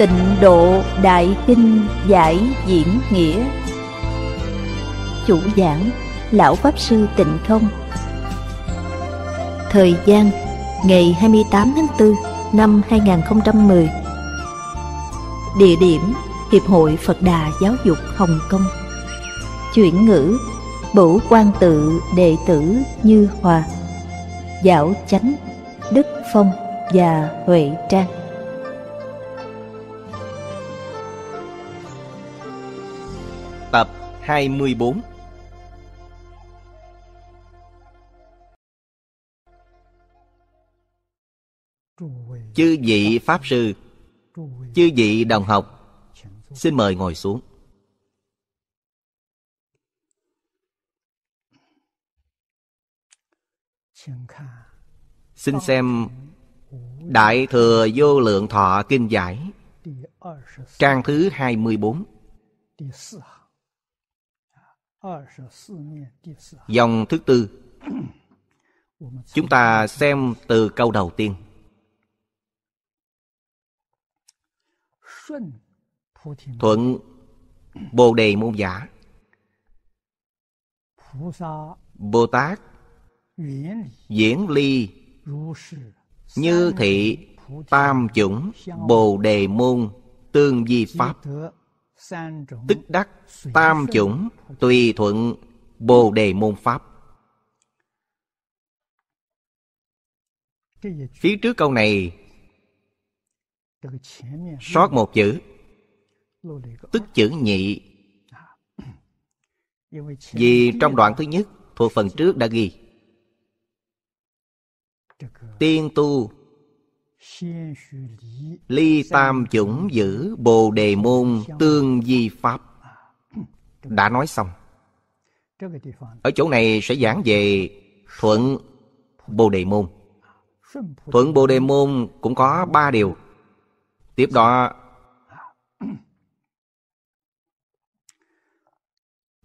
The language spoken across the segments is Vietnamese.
Tịnh độ Đại Kinh Giải Diễn Nghĩa Chủ giảng Lão Pháp Sư Tịnh Không Thời gian ngày 28 tháng 4 năm 2010 Địa điểm Hiệp hội Phật Đà Giáo dục Hồng Kông Chuyển ngữ Bửu quan tự đệ tử Như Hòa Giảo Chánh Đức Phong và Huệ Trang 24 Chư vị Pháp Sư Chư vị đồng học Xin mời ngồi xuống Xin xem Đại Thừa Vô Lượng Thọ Kinh Giải Trang thứ 24 Dòng thứ tư Chúng ta xem từ câu đầu tiên Thuận Bồ Đề Môn Giả Bồ Tát Diễn ly Như thị Tam chủng Bồ Đề Môn Tương Di Pháp tức đắc tam chủng tùy thuận bồ đề môn pháp phía trước câu này sót một chữ tức chữ nhị à. vì trong đoạn thứ nhất thuộc phần trước đã ghi tiên tu Ly tam chủng giữ Bồ Đề Môn Tương Di Pháp à, ừ, Đã nói xong Ở chỗ này sẽ giảng về Thuận Bồ Đề Môn Thuận Bồ Đề Môn cũng có ba điều Tiếp đó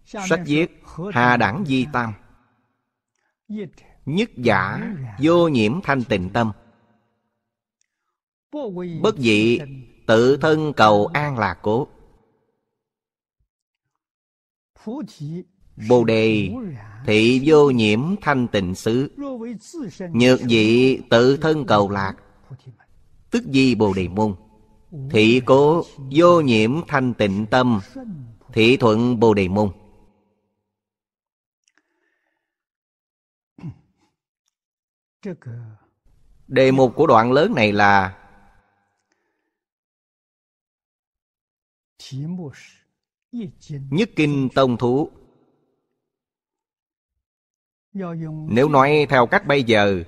Sách viết Hà Đẳng Di Tam Nhất giả vô nhiễm thanh tịnh tâm bất dị tự thân cầu an lạc cố bồ đề thị vô nhiễm thanh tịnh xứ nhược dị tự thân cầu lạc tức di bồ đề môn thị cố vô nhiễm thanh tịnh tâm thị thuận bồ đề môn đề mục của đoạn lớn này là Nhất Kinh Tông Thú Nếu nói theo cách bây giờ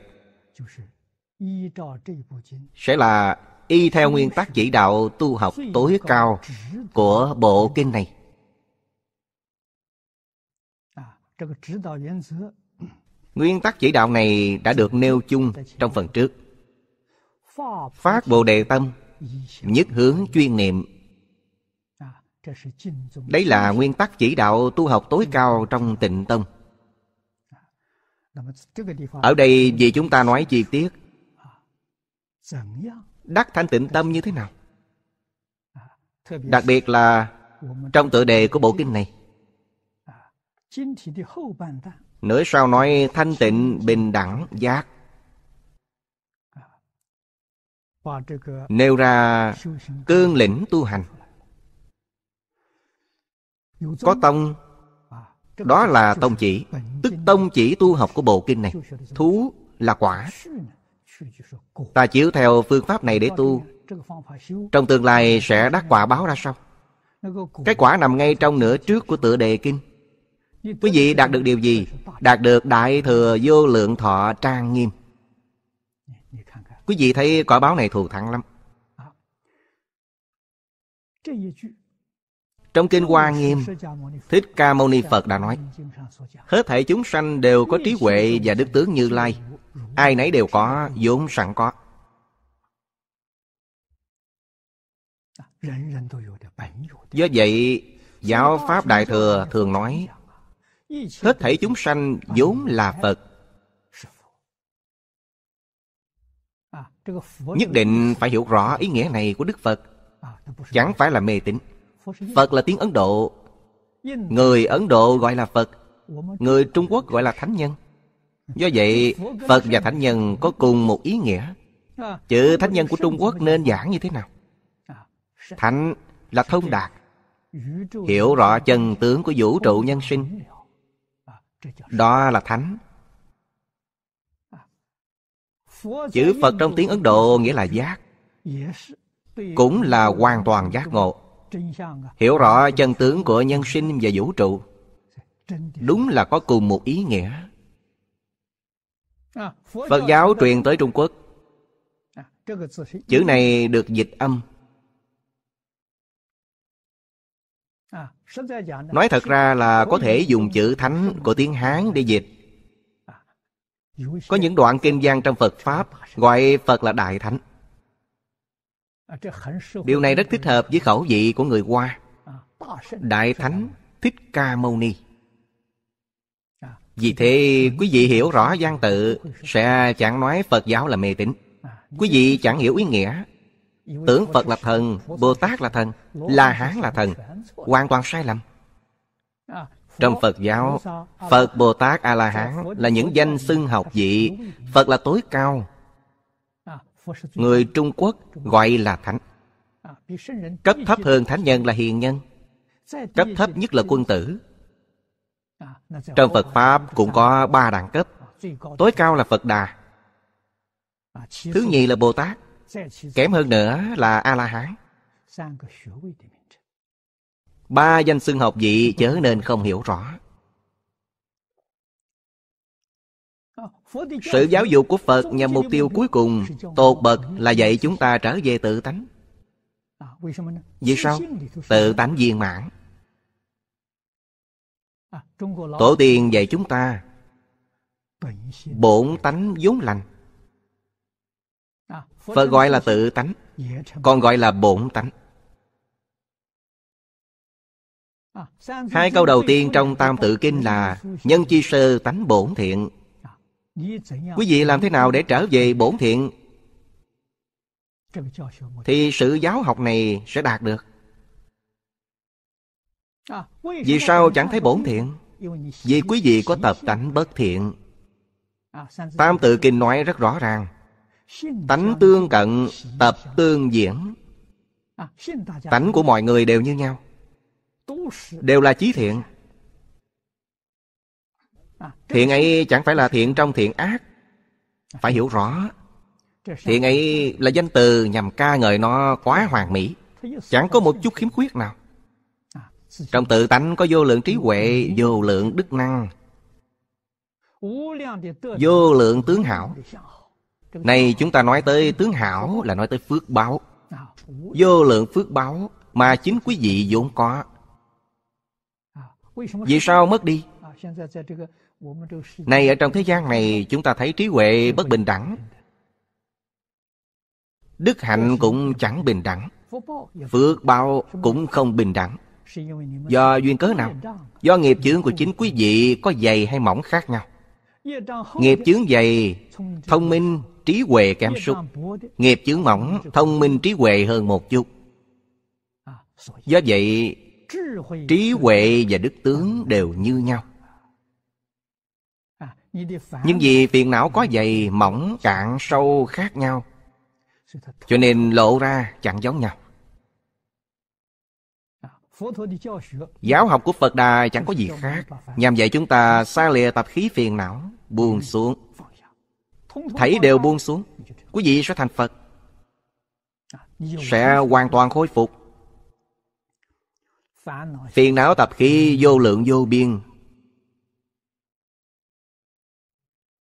Sẽ là y theo nguyên tắc chỉ đạo tu học tối cao của bộ kinh này Nguyên tắc chỉ đạo này đã được nêu chung trong phần trước Phát Bồ Đề Tâm Nhất hướng chuyên niệm Đấy là nguyên tắc chỉ đạo tu học tối cao trong tịnh tông Ở đây vì chúng ta nói chi tiết Đắc thanh tịnh tâm như thế nào Đặc biệt là trong tựa đề của bộ kinh này Nửa sau nói thanh tịnh bình đẳng giác Nêu ra cương lĩnh tu hành có tông à, Đó là tông chỉ Tức tông chỉ tu học của bộ kinh này Thú là quả Ta chiếu theo phương pháp này để tu Trong tương lai sẽ đắc quả báo ra sao Cái quả nằm ngay trong nửa trước của tựa đề kinh Quý vị đạt được điều gì? Đạt được Đại Thừa Vô Lượng Thọ Trang Nghiêm Quý vị thấy quả báo này thù thắng lắm à, trong Kinh Hoa Nghiêm, Thích Ca Mâu Ni Phật đã nói, hết thể chúng sanh đều có trí huệ và đức tướng như lai, ai nấy đều có, vốn sẵn có. Do vậy, Giáo Pháp Đại Thừa thường nói, hết thể chúng sanh vốn là Phật. Nhất định phải hiểu rõ ý nghĩa này của Đức Phật, chẳng phải là mê tín. Phật là tiếng Ấn Độ Người Ấn Độ gọi là Phật Người Trung Quốc gọi là Thánh Nhân Do vậy Phật và Thánh Nhân có cùng một ý nghĩa Chữ Thánh Nhân của Trung Quốc nên giảng như thế nào Thánh là thông đạt Hiểu rõ chân tướng của vũ trụ nhân sinh Đó là Thánh Chữ Phật trong tiếng Ấn Độ nghĩa là giác Cũng là hoàn toàn giác ngộ À? hiểu rõ chân tướng của nhân sinh và vũ trụ đúng là có cùng một ý nghĩa à, phật giáo truyền tới trung quốc à, chữ này được dịch âm nói thật ra là có thể dùng chữ thánh của tiếng hán để dịch có những đoạn kinh gian trong phật pháp gọi phật là đại thánh À, điều này rất thích hợp với khẩu vị của người hoa à, đại thánh thích ca mâu ni à, vì thế quý vị hiểu rõ văn tự sẽ chẳng nói phật giáo là mê tín quý vị chẳng hiểu ý nghĩa tưởng phật là thần bồ tát là thần la hán là thần hoàn toàn sai lầm trong phật giáo phật bồ tát a la hán là những danh xưng học vị phật là tối cao người trung quốc gọi là thánh à, cấp thấp hơn thánh nhân là hiền nhân cấp thấp nhất là quân tử à, trong phật pháp cũng có ba đẳng cấp à, tối cao là phật đà thứ nhì là bồ tát kém hơn nữa là a la hán ba danh xưng học vị chớ nên không hiểu rõ Sự giáo dục của Phật nhằm mục tiêu cuối cùng Tột bậc là dạy chúng ta trở về tự tánh à, Vì sao? Tự tánh viên mãn à, Tổ tiên dạy chúng ta Bổn tánh vốn lành à, Phật gọi là tự tánh Còn gọi là bổn tánh Hai câu đầu tiên trong Tam Tự Kinh là Nhân chi sơ tánh bổn thiện quý vị làm thế nào để trở về bổn thiện thì sự giáo học này sẽ đạt được vì sao chẳng thấy bổn thiện vì quý vị có tập tánh bất thiện tam tự kinh nói rất rõ ràng tánh tương cận tập tương diễn tánh của mọi người đều như nhau đều là chí thiện thiện ấy chẳng phải là thiện trong thiện ác phải hiểu rõ thiện ấy là danh từ nhằm ca ngợi nó quá hoàn mỹ chẳng có một chút khiếm khuyết nào trong tự tánh có vô lượng trí huệ vô lượng đức năng vô lượng tướng hảo này chúng ta nói tới tướng hảo là nói tới phước báo vô lượng phước báo mà chính quý vị vốn có vì sao mất đi này ở trong thế gian này chúng ta thấy trí huệ bất bình đẳng Đức hạnh cũng chẳng bình đẳng Phước bao cũng không bình đẳng Do duyên cớ nào? Do nghiệp chướng của chính quý vị có dày hay mỏng khác nhau Nghiệp chướng dày, thông minh, trí huệ kém xúc Nghiệp chướng mỏng, thông minh trí huệ hơn một chút Do vậy, trí huệ và đức tướng đều như nhau nhưng vì phiền não có dày, mỏng, cạn, sâu khác nhau Cho nên lộ ra chẳng giống nhau Giáo học của Phật Đà chẳng có gì khác Nhằm dạy chúng ta xa lìa tập khí phiền não Buông xuống Thấy đều buông xuống Quý vị sẽ thành Phật Sẽ hoàn toàn khôi phục Phiền não tập khí vô lượng vô biên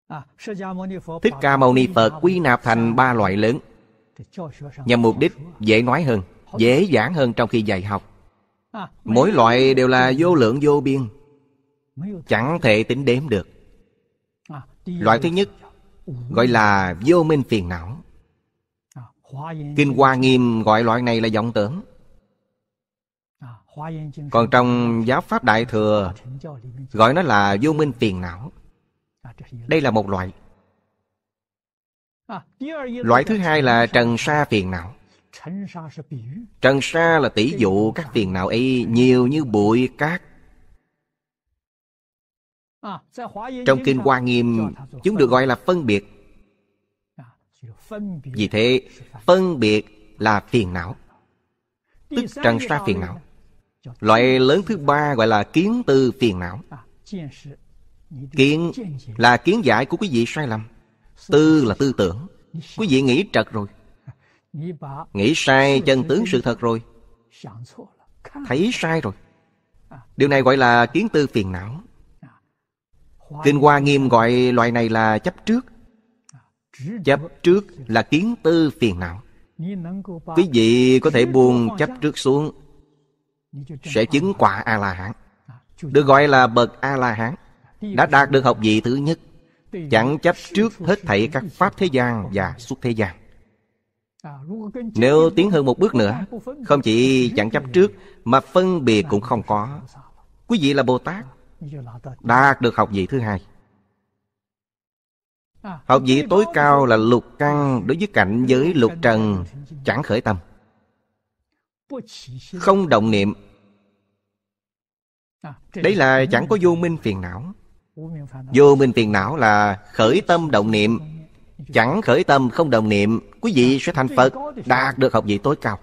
À, Thích Ca Mâu Ni Phật quy nạp thành ba loại lớn Nhằm mục đích dễ nói hơn Dễ giảng hơn trong khi dạy học à, Mỗi loại đều là vô lượng vô biên Chẳng thể tính đếm được à, Loại thứ nhất Gọi là vô minh phiền não Kinh Hoa Nghiêm gọi loại này là vọng tưởng Còn trong Giáo Pháp Đại Thừa Gọi nó là vô minh phiền não đây là một loại à, loại thứ hai là trần sa phiền não trần sa là tỷ dụ các phiền não ấy nhiều như bụi cát à, trong kinh hoa nghiêm chúng được gọi là phân biệt à, vì thế phân biệt là phiền não tức trần sa phiền não loại lớn thứ ba gọi là kiến tư phiền não Kiến là kiến giải của quý vị sai lầm Tư là tư tưởng Quý vị nghĩ trật rồi Nghĩ sai chân tướng sự thật rồi Thấy sai rồi Điều này gọi là kiến tư phiền não Kinh Hoa Nghiêm gọi loại này là chấp trước Chấp trước là kiến tư phiền não Quý vị có thể buông chấp trước xuống Sẽ chứng quả A-la-hán Được gọi là bậc A-la-hán đã đạt được học vị thứ nhất chẳng chấp trước hết thảy các pháp thế gian và xuất thế gian nếu tiến hơn một bước nữa không chỉ chẳng chấp trước mà phân biệt cũng không có quý vị là bồ tát đạt được học vị thứ hai học vị tối cao là lục căn đối với cảnh giới lục trần chẳng khởi tâm không động niệm đấy là chẳng có vô minh phiền não Vô minh phiền não là khởi tâm động niệm Chẳng khởi tâm không đồng niệm Quý vị sẽ thành Phật Đạt được học vị tối cao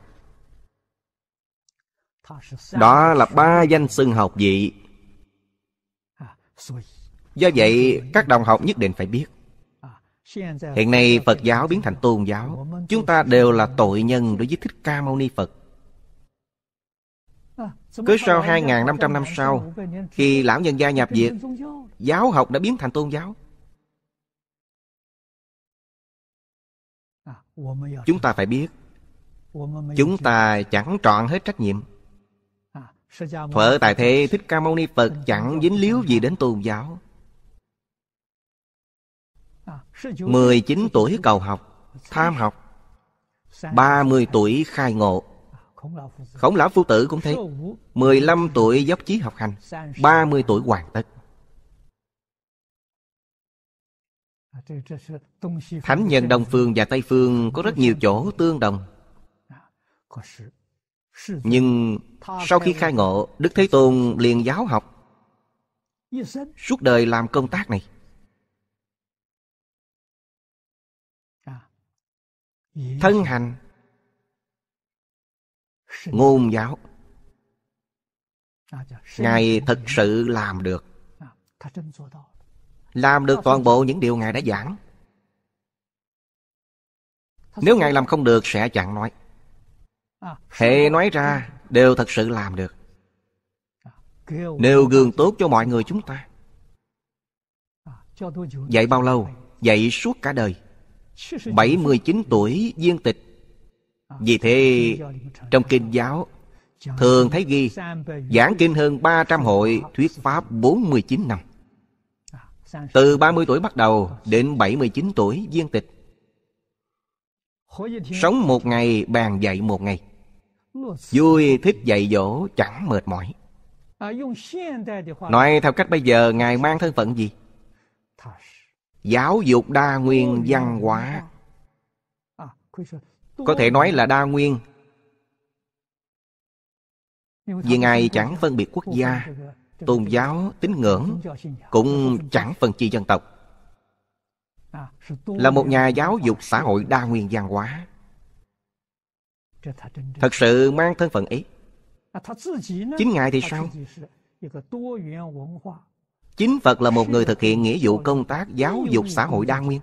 Đó là ba danh xưng học vị Do vậy các đồng học nhất định phải biết Hiện nay Phật giáo biến thành tôn giáo Chúng ta đều là tội nhân đối với Thích Ca Mâu Ni Phật cứ sau 2.500 năm sau Khi lão nhân gia nhập diệt Giáo học đã biến thành tôn giáo à, Chúng ta phải biết Chúng ta chẳng trọn hết trách nhiệm à, Phở Tài Thế Thích Ca Mâu Ni Phật Chẳng dính líu gì đến tôn giáo 19 à, tuổi cầu học Tham học 30 tuổi khai ngộ Khổng lão phu tử cũng thế 15 tuổi dốc chí học hành 30 tuổi hoàn tất à, Thánh nhân Đông Phương và Tây Phương có rất nhiều chỗ tương đồng à, Nhưng sau khi khai ngộ Đức Thế Tôn liền giáo học Suốt đời làm công tác này à, Thân hành ngôn giáo ngài thực sự làm được làm được toàn bộ những điều ngài đã giảng nếu ngài làm không được sẽ chẳng nói hệ nói ra đều thật sự làm được nêu gương tốt cho mọi người chúng ta dạy bao lâu dạy suốt cả đời 79 tuổi viên tịch vì thế trong kinh giáo Thường thấy ghi Giảng kinh hơn 300 hội Thuyết Pháp 49 năm Từ 30 tuổi bắt đầu Đến 79 tuổi viên tịch Sống một ngày bàn dạy một ngày Vui thích dạy dỗ chẳng mệt mỏi Nói theo cách bây giờ Ngài mang thân phận gì? Giáo dục đa nguyên văn hóa có thể nói là đa nguyên vì ngài chẳng phân biệt quốc gia tôn giáo tín ngưỡng cũng chẳng phân chia dân tộc là một nhà giáo dục xã hội đa nguyên văn hóa thật sự mang thân phận ấy chính ngài thì sao chính phật là một người thực hiện nghĩa vụ công tác giáo dục xã hội đa nguyên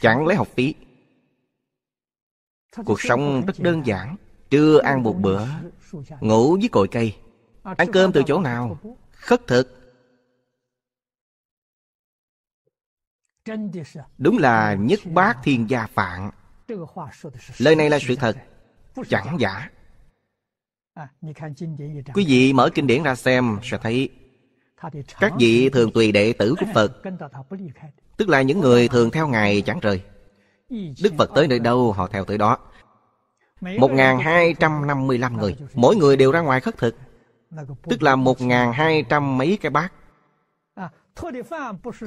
chẳng lấy học phí Cuộc sống rất đơn giản Trưa ăn một bữa Ngủ với cội cây à, Ăn cơm từ chỗ nào? Khất thực Đúng là nhất bác thiên gia phạn Lời này là sự thật Chẳng giả à, Quý vị mở kinh điển ra xem sẽ thấy Các vị thường tùy đệ tử của Phật Tức là những người thường theo Ngài chẳng rời Đức Phật tới nơi đâu họ theo tới đó 1.255 người Mỗi người đều ra ngoài khất thực Tức là 1.200 mấy cái bát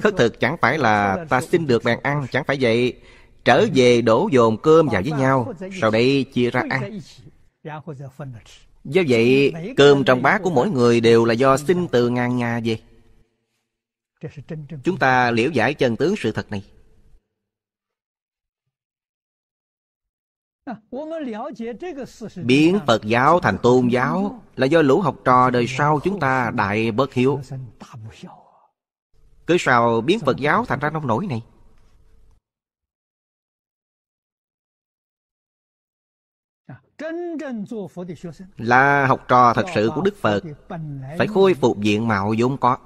Khất thực chẳng phải là ta xin được bàn ăn Chẳng phải vậy Trở về đổ dồn cơm vào với nhau Sau đây chia ra ăn Do vậy cơm trong bát của mỗi người đều là do xin từ ngàn nhà về Chúng ta liễu giải chân tướng sự thật này Biến Phật giáo thành tôn giáo Là do lũ học trò đời sau chúng ta đại bất hiếu Cứ sao biến Phật giáo thành ra nông nổi này Là học trò thật sự của Đức Phật Phải khôi phục diện mạo vốn có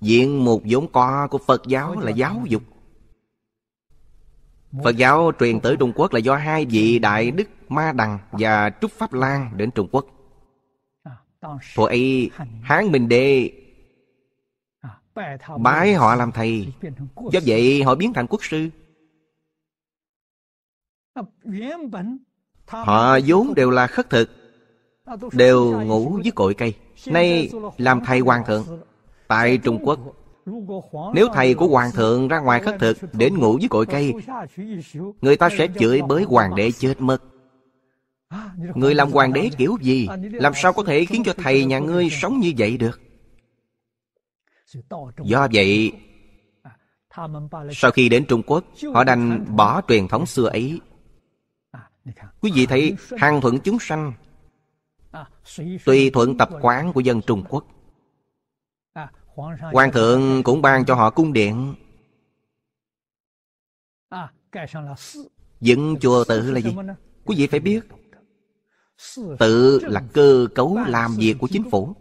Diện mục vốn có của Phật giáo là giáo dục Phật giáo truyền tới Trung Quốc là do hai vị Đại Đức Ma Đằng và Trúc Pháp Lan đến Trung Quốc. À, Hồi ấy, Hán Minh Đế à, bái họ làm thầy. Do vậy họ biến thành quốc sư. À, họ vốn đều là khất thực, đều ngủ dưới cội cây. Nay làm thầy hoàng thượng tại Trung Quốc nếu thầy của hoàng thượng ra ngoài khất thực Đến ngủ dưới cội cây Người ta sẽ chửi bới hoàng đế chết mất Người làm hoàng đế kiểu gì Làm sao có thể khiến cho thầy nhà ngươi sống như vậy được Do vậy Sau khi đến Trung Quốc Họ đành bỏ truyền thống xưa ấy Quý vị thấy hàng thuận chúng sanh Tùy thuận tập quán của dân Trung Quốc Hoàng thượng cũng ban cho họ cung điện à, Dựng chùa tự là gì? Quý vị phải biết Tự là cơ cấu làm việc của chính phủ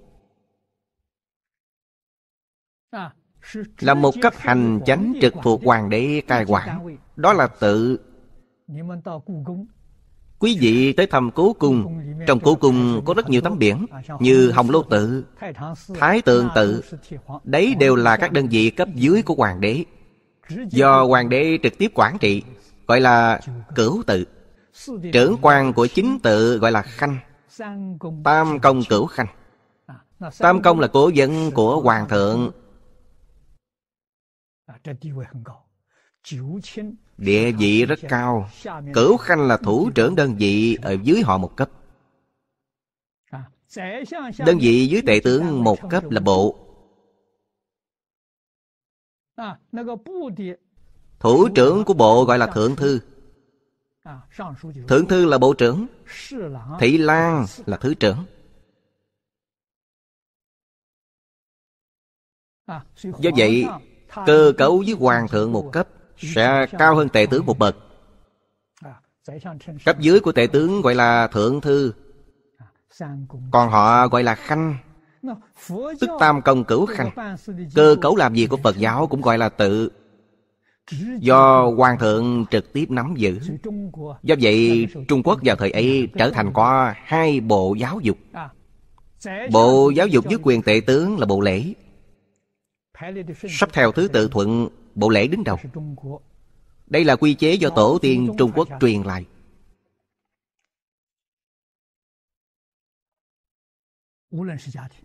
à, Là một cấp hành chánh trực thuộc hoàng đế cai quản Đó là tự Quý vị tới thăm cố cung Trong cố cung có rất nhiều tấm biển Như Hồng Lô Tự Thái tường Tự Đấy đều là các đơn vị cấp dưới của hoàng đế Do hoàng đế trực tiếp quản trị Gọi là cửu tự Trưởng quan của chính tự gọi là khanh Tam công cửu khanh Tam công là cố vấn của hoàng thượng Địa vị rất cao Cửu Khanh là thủ trưởng đơn vị Ở dưới họ một cấp Đơn vị dưới tệ tướng một cấp là bộ Thủ trưởng của bộ gọi là thượng thư Thượng thư là bộ trưởng Thị Lan là thứ trưởng Do vậy, cơ cấu với hoàng thượng một cấp sẽ cao hơn tệ tướng một bậc cấp dưới của tệ tướng gọi là thượng thư còn họ gọi là khanh tức tam công cửu khanh cơ cấu làm gì của phật giáo cũng gọi là tự do hoàng thượng trực tiếp nắm giữ do vậy trung quốc vào thời ấy trở thành có hai bộ giáo dục bộ giáo dục dưới quyền tệ tướng là bộ lễ sắp theo thứ tự thuận bộ lễ đứng đầu đây là quy chế do tổ tiên trung quốc truyền lại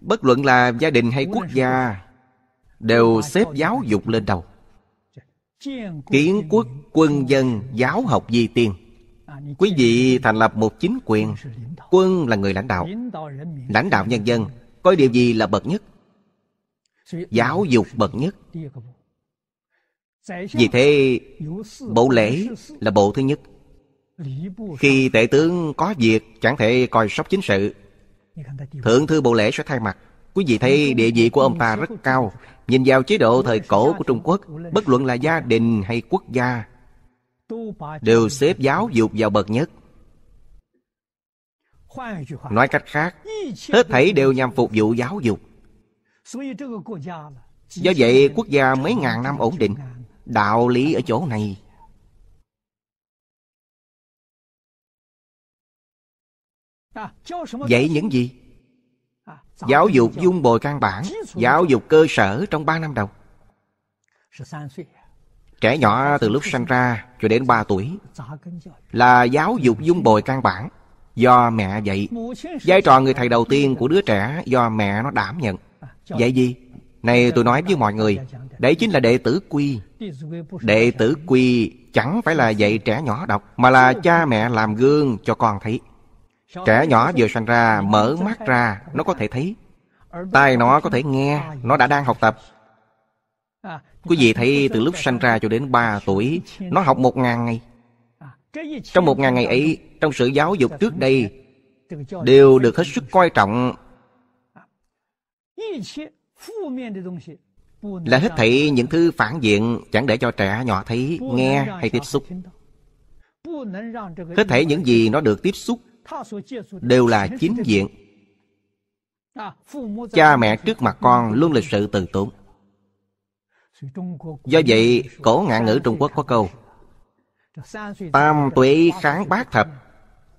bất luận là gia đình hay quốc gia đều xếp giáo dục lên đầu kiến quốc quân dân giáo học di tiên quý vị thành lập một chính quyền quân là người lãnh đạo lãnh đạo nhân dân coi điều gì là bậc nhất giáo dục bậc nhất vì thế bộ lễ là bộ thứ nhất Khi tệ tướng có việc chẳng thể coi sóc chính sự Thượng thư bộ lễ sẽ thay mặt Quý vị thấy địa vị của ông ta rất cao Nhìn vào chế độ thời cổ của Trung Quốc Bất luận là gia đình hay quốc gia Đều xếp giáo dục vào bậc nhất Nói cách khác Hết thảy đều nhằm phục vụ giáo dục Do vậy quốc gia mấy ngàn năm ổn định Đạo lý ở chỗ này dạy những gì? Giáo dục dung bồi căn bản Giáo dục cơ sở trong ba năm đầu Trẻ nhỏ từ lúc sinh ra cho đến ba tuổi Là giáo dục dung bồi căn bản Do mẹ dạy Vai trò người thầy đầu tiên của đứa trẻ Do mẹ nó đảm nhận dạy gì? Này tôi nói với mọi người Đấy chính là đệ tử quy Đệ tử quy chẳng phải là dạy trẻ nhỏ đọc Mà là cha mẹ làm gương cho con thấy Trẻ nhỏ vừa sanh ra Mở mắt ra Nó có thể thấy Tai nó có thể nghe Nó đã đang học tập Quý vị thấy từ lúc sanh ra cho đến 3 tuổi Nó học một ngàn ngày Trong một ngàn ngày ấy Trong sự giáo dục trước đây Đều được hết sức coi trọng là hết thảy những thứ phản diện chẳng để cho trẻ nhỏ thấy nghe hay tiếp xúc hết thảy những gì nó được tiếp xúc đều là chính diện cha mẹ trước mặt con luôn là sự từ tốn do vậy cổ ngạn ngữ trung quốc có câu tam tuệ kháng bát thập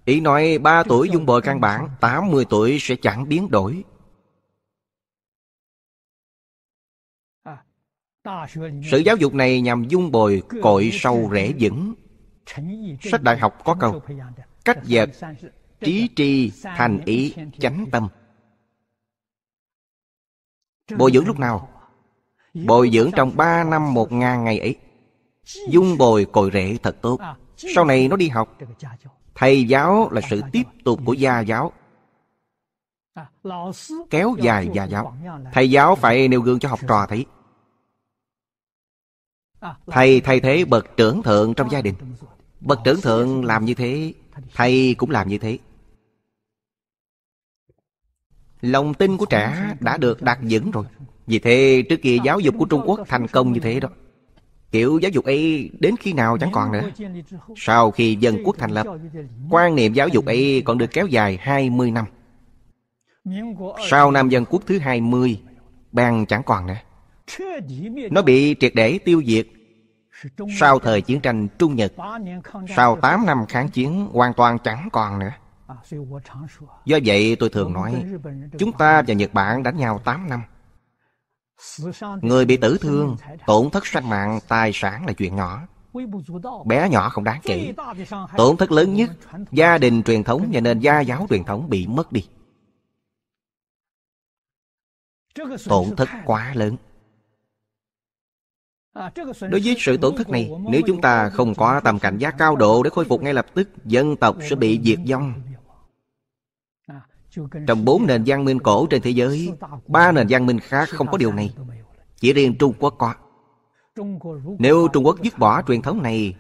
ý nói ba tuổi dung bồi căn bản tám 80 tuổi sẽ chẳng biến đổi Sự giáo dục này nhằm dung bồi cội sâu rễ vững. Sách đại học có câu Cách vật trí tri thành ý chánh tâm Bồi dưỡng lúc nào? Bồi dưỡng trong ba năm một ngàn ngày ấy Dung bồi cội rễ thật tốt Sau này nó đi học Thầy giáo là sự tiếp tục của gia giáo Kéo dài gia giáo Thầy giáo phải nêu gương cho học trò thấy Thầy thay thế bậc trưởng thượng trong gia đình Bậc trưởng thượng làm như thế Thầy cũng làm như thế Lòng tin của trẻ đã được đặt vững rồi Vì thế trước kia giáo dục của Trung Quốc thành công như thế đó Kiểu giáo dục ấy đến khi nào chẳng còn nữa Sau khi dân quốc thành lập Quan niệm giáo dục ấy còn được kéo dài 20 năm Sau năm dân quốc thứ 20 Bang chẳng còn nữa nó bị triệt để tiêu diệt sau thời chiến tranh Trung Nhật, sau 8 năm kháng chiến hoàn toàn chẳng còn nữa. Do vậy tôi thường nói, chúng ta và Nhật Bản đánh nhau 8 năm. Người bị tử thương, tổn thất sanh mạng, tài sản là chuyện nhỏ. Bé nhỏ không đáng kể. Tổn thất lớn nhất, gia đình truyền thống và nền gia giáo truyền thống bị mất đi. Tổn thất quá lớn. À, Đối với sự tổn thất này, nếu chúng ta không có tầm cảnh giác cao độ để khôi phục ngay lập tức, dân tộc sẽ bị diệt vong. À, trong bốn nền văn minh cổ trên thế giới, ba nền văn minh khác không có điều này. Chỉ riêng Trung Quốc có. Nếu Trung Quốc dứt bỏ truyền thống này,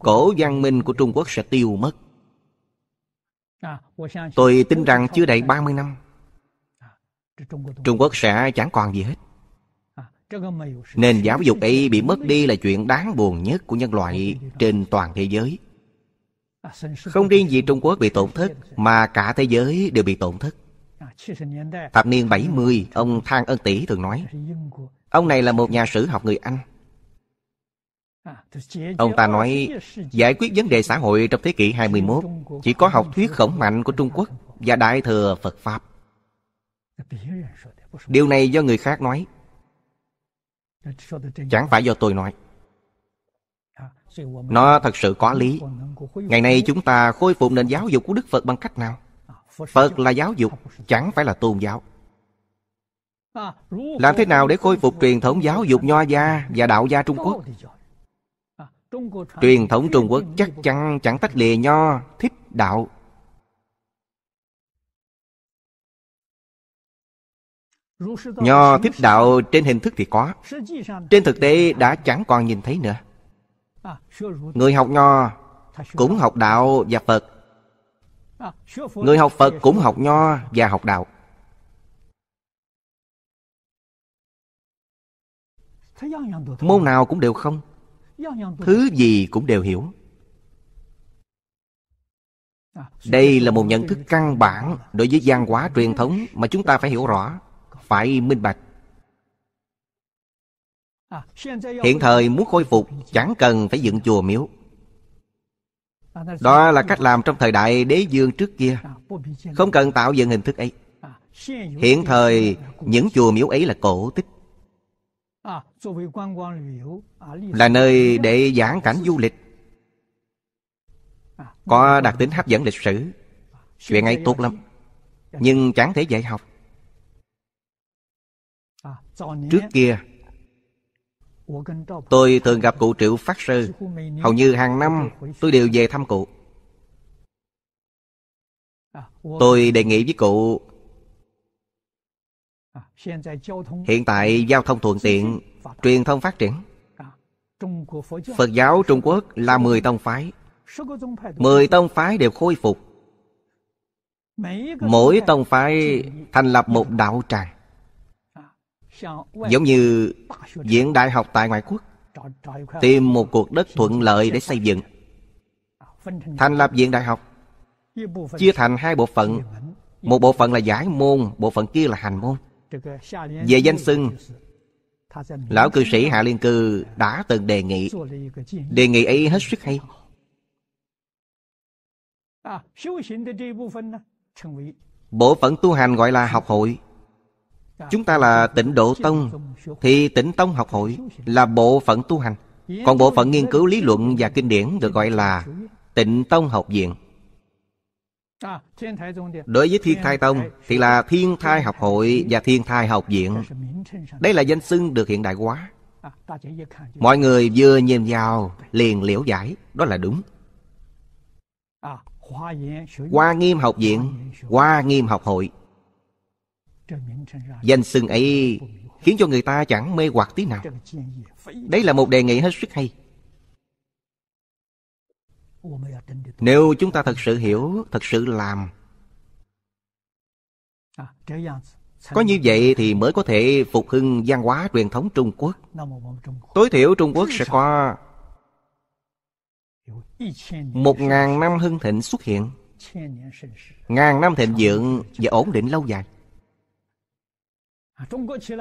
cổ văn minh của Trung Quốc sẽ tiêu mất. À, Tôi tin rằng chưa đầy 30 năm, Trung Quốc sẽ chẳng còn gì hết nên giáo dục ấy bị mất đi là chuyện đáng buồn nhất của nhân loại trên toàn thế giới. Không riêng gì Trung Quốc bị tổn thất, mà cả thế giới đều bị tổn thất. Thập niên 70, ông Thang Ân Tỷ thường nói, ông này là một nhà sử học người Anh. Ông ta nói, giải quyết vấn đề xã hội trong thế kỷ 21 chỉ có học thuyết khổng mạnh của Trung Quốc và Đại Thừa Phật Pháp. Điều này do người khác nói, chẳng phải do tôi nói à, nó thật sự có lý ngày nay chúng ta khôi phục nền giáo dục của đức phật bằng cách nào à, phật là giáo dục chẳng phải là tôn giáo à, làm thế nào để khôi phục truyền thống giáo dục nho gia và đạo gia trung quốc truyền thống trung quốc chắc chắn chẳng tách lìa nho thích đạo Nho thích đạo trên hình thức thì có Trên thực tế đã chẳng còn nhìn thấy nữa Người học nho cũng học đạo và Phật Người học Phật cũng học nho và học đạo Môn nào cũng đều không Thứ gì cũng đều hiểu Đây là một nhận thức căn bản Đối với văn hóa truyền thống Mà chúng ta phải hiểu rõ phải minh bạch hiện thời muốn khôi phục chẳng cần phải dựng chùa miếu đó là cách làm trong thời đại đế dương trước kia không cần tạo dựng hình thức ấy hiện thời những chùa miếu ấy là cổ tích là nơi để giảng cảnh du lịch có đặc tính hấp dẫn lịch sử chuyện ấy tốt lắm nhưng chẳng thể dạy học Trước kia Tôi thường gặp cụ Triệu Phát Sư Hầu như hàng năm tôi đều về thăm cụ Tôi đề nghị với cụ Hiện tại giao thông thuận tiện Truyền thông phát triển Phật giáo Trung Quốc là 10 tông phái 10 tông phái đều khôi phục Mỗi tông phái thành lập một đạo tràng Giống như viện đại học tại ngoại quốc Tìm một cuộc đất thuận lợi để xây dựng Thành lập viện đại học Chia thành hai bộ phận Một bộ phận là giải môn Bộ phận kia là hành môn Về danh xưng Lão cư sĩ Hạ Liên Cư đã từng đề nghị Đề nghị ấy hết sức hay Bộ phận tu hành gọi là học hội Chúng ta là tịnh độ tông Thì tịnh tông học hội là bộ phận tu hành Còn bộ phận nghiên cứu lý luận và kinh điển được gọi là tịnh tông học viện Đối với Thiên Thai Tông thì là Thiên Thai Học Hội và Thiên Thai Học Viện. Đây là danh xưng được hiện đại hóa. Mọi người vừa nhìn vào liền liễu giải, đó là đúng. Hoa Nghiêm Học Viện, Hoa Nghiêm Học Hội Danh xưng ấy khiến cho người ta chẳng mê hoặc tí nào. Đây là một đề nghị hết sức hay. Nếu chúng ta thật sự hiểu, thật sự làm Có như vậy thì mới có thể phục hưng văn hóa truyền thống Trung Quốc Tối thiểu Trung Quốc sẽ có Một ngàn năm hưng thịnh xuất hiện Ngàn năm thịnh vượng và ổn định lâu dài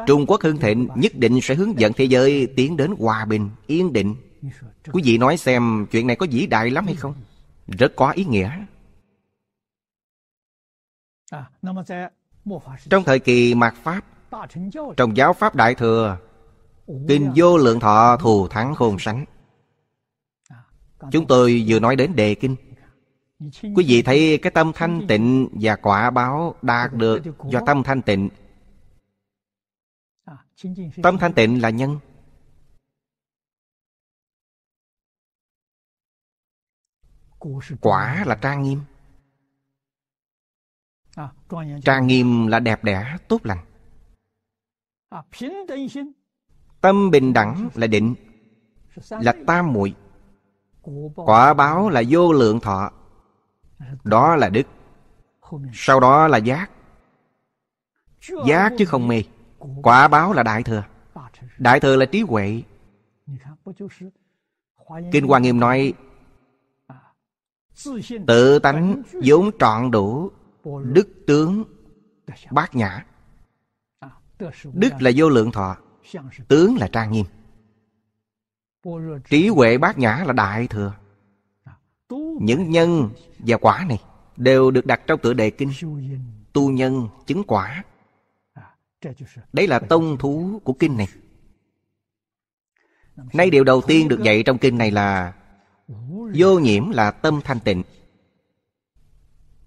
Trung Quốc hưng thịnh nhất định sẽ hướng dẫn thế giới tiến đến hòa bình, yên định. Quý vị nói xem chuyện này có vĩ đại lắm hay không? Rất có ý nghĩa. À, trong thời kỳ mạt Pháp, trong giáo Pháp Đại Thừa, Kinh à. Vô Lượng Thọ thù thắng khôn sánh. À, Chúng tôi vừa nói đến đề kinh. Quý vị thấy cái tâm thanh tịnh và quả báo đạt được do tâm thanh tịnh Tâm thanh tịnh là nhân Quả là trang nghiêm à, Trang nghiêm là đẹp đẽ, tốt lành à, Tâm bình đẳng là định Là tam muội Quả báo là vô lượng thọ Đó là đức Sau đó là giác Giác chứ không mê quả báo là đại thừa đại thừa là trí huệ kinh hoa nghiêm nói tự tánh vốn trọn đủ đức tướng bát nhã đức là vô lượng thọ tướng là trang nghiêm trí huệ bát nhã là đại thừa những nhân và quả này đều được đặt trong tựa đề kinh tu nhân chứng quả Đấy là tông thú của kinh này Nay điều đầu tiên được dạy trong kinh này là Vô nhiễm là tâm thanh tịnh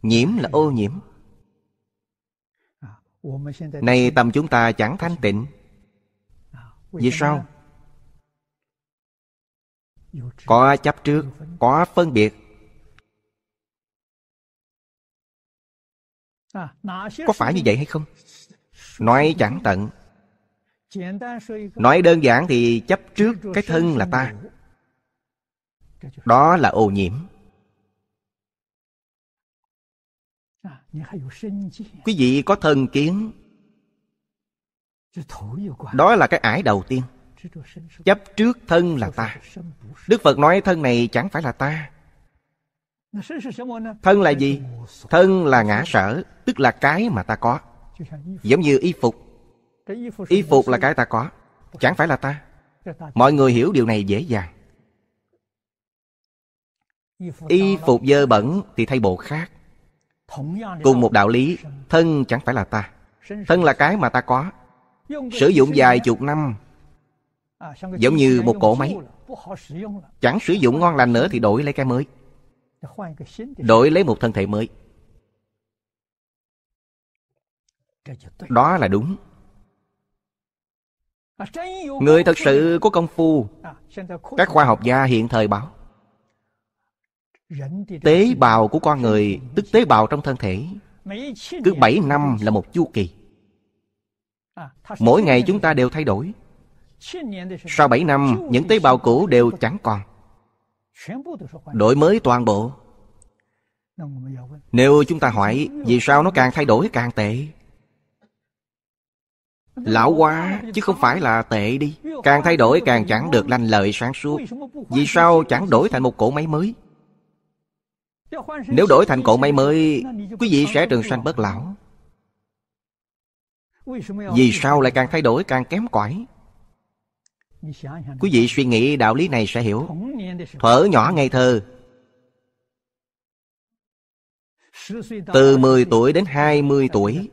Nhiễm là ô nhiễm à, Nay tâm chúng ta chẳng thanh tịnh à, Vì sao? Có chấp trước Có phân biệt à, Có phải như vậy hay không? nói chẳng tận nói đơn giản thì chấp trước cái thân là ta đó là ô nhiễm quý vị có thân kiến đó là cái ải đầu tiên chấp trước thân là ta đức phật nói thân này chẳng phải là ta thân là gì thân là ngã sở tức là cái mà ta có Giống như y phục Y phục là cái ta có Chẳng phải là ta Mọi người hiểu điều này dễ dàng Y phục dơ bẩn thì thay bộ khác Cùng một đạo lý Thân chẳng phải là ta Thân là cái mà ta có Sử dụng vài chục năm Giống như một cỗ máy Chẳng sử dụng ngon lành nữa thì đổi lấy cái mới Đổi lấy một thân thể mới đó là đúng người thật sự có công phu các khoa học gia hiện thời báo tế bào của con người tức tế bào trong thân thể cứ bảy năm là một chu kỳ mỗi ngày chúng ta đều thay đổi sau bảy năm những tế bào cũ đều chẳng còn đổi mới toàn bộ nếu chúng ta hỏi vì sao nó càng thay đổi càng tệ Lão quá chứ không phải là tệ đi Càng thay đổi càng chẳng được lanh lợi sáng suốt Vì sao chẳng đổi thành một cổ máy mới Nếu đổi thành cổ máy mới Quý vị sẽ trường sanh bất lão Vì sao lại càng thay đổi càng kém cỏi Quý vị suy nghĩ đạo lý này sẽ hiểu Thở nhỏ ngây thơ Từ 10 tuổi đến 20 tuổi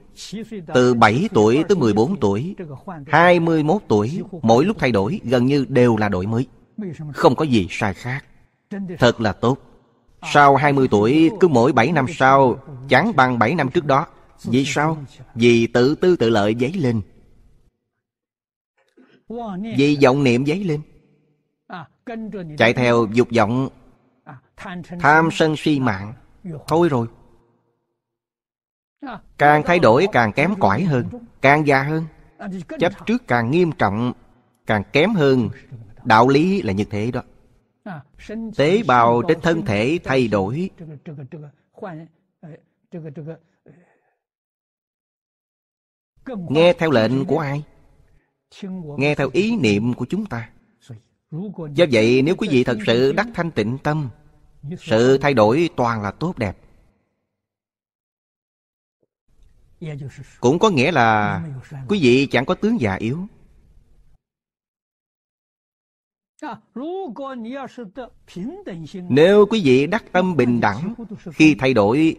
từ 7 tuổi tới 14 tuổi 21 tuổi Mỗi lúc thay đổi gần như đều là đổi mới Không có gì sai khác Thật là tốt Sau 20 tuổi cứ mỗi 7 năm sau Chẳng bằng 7 năm trước đó Vì sao? Vì tự tư tự lợi giấy lên Vì vọng niệm giấy lên Chạy theo dục vọng Tham sân si mạng Thôi rồi càng thay đổi càng kém cỏi hơn càng già hơn chấp trước càng nghiêm trọng càng kém hơn đạo lý là như thế đó tế bào trên thân thể thay đổi nghe theo lệnh của ai nghe theo ý niệm của chúng ta do vậy nếu quý vị thật sự đắc thanh tịnh tâm sự thay đổi toàn là tốt đẹp cũng có nghĩa là quý vị chẳng có tướng già yếu nếu quý vị đắc tâm bình đẳng khi thay đổi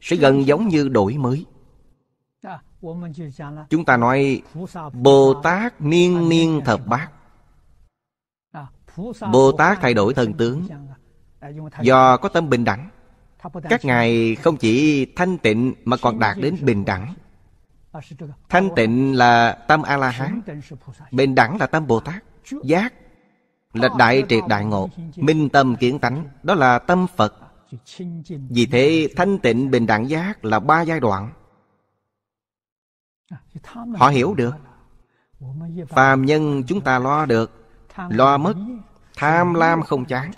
sẽ gần giống như đổi mới chúng ta nói bồ tát niên niên thập bát bồ tát thay đổi thần tướng do có tâm bình đẳng các ngài không chỉ thanh tịnh mà còn đạt đến bình đẳng thanh tịnh là tâm a la hán bình đẳng là tâm bồ tát giác là đại triệt đại ngộ minh tâm kiến tánh đó là tâm phật vì thế thanh tịnh bình đẳng giác là ba giai đoạn họ hiểu được phàm nhân chúng ta lo được lo mất tham lam không chán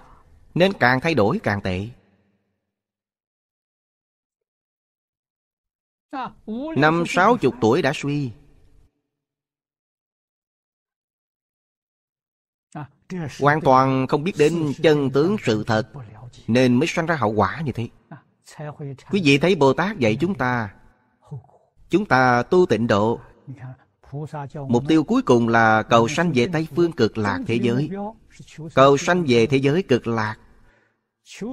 nên càng thay đổi càng tệ Năm sáu chục tuổi đã suy Hoàn toàn không biết đến chân tướng sự thật Nên mới sanh ra hậu quả như thế Quý vị thấy Bồ Tát dạy chúng ta Chúng ta tu tịnh độ Mục tiêu cuối cùng là cầu sanh về Tây Phương cực lạc thế giới Cầu sanh về thế giới cực lạc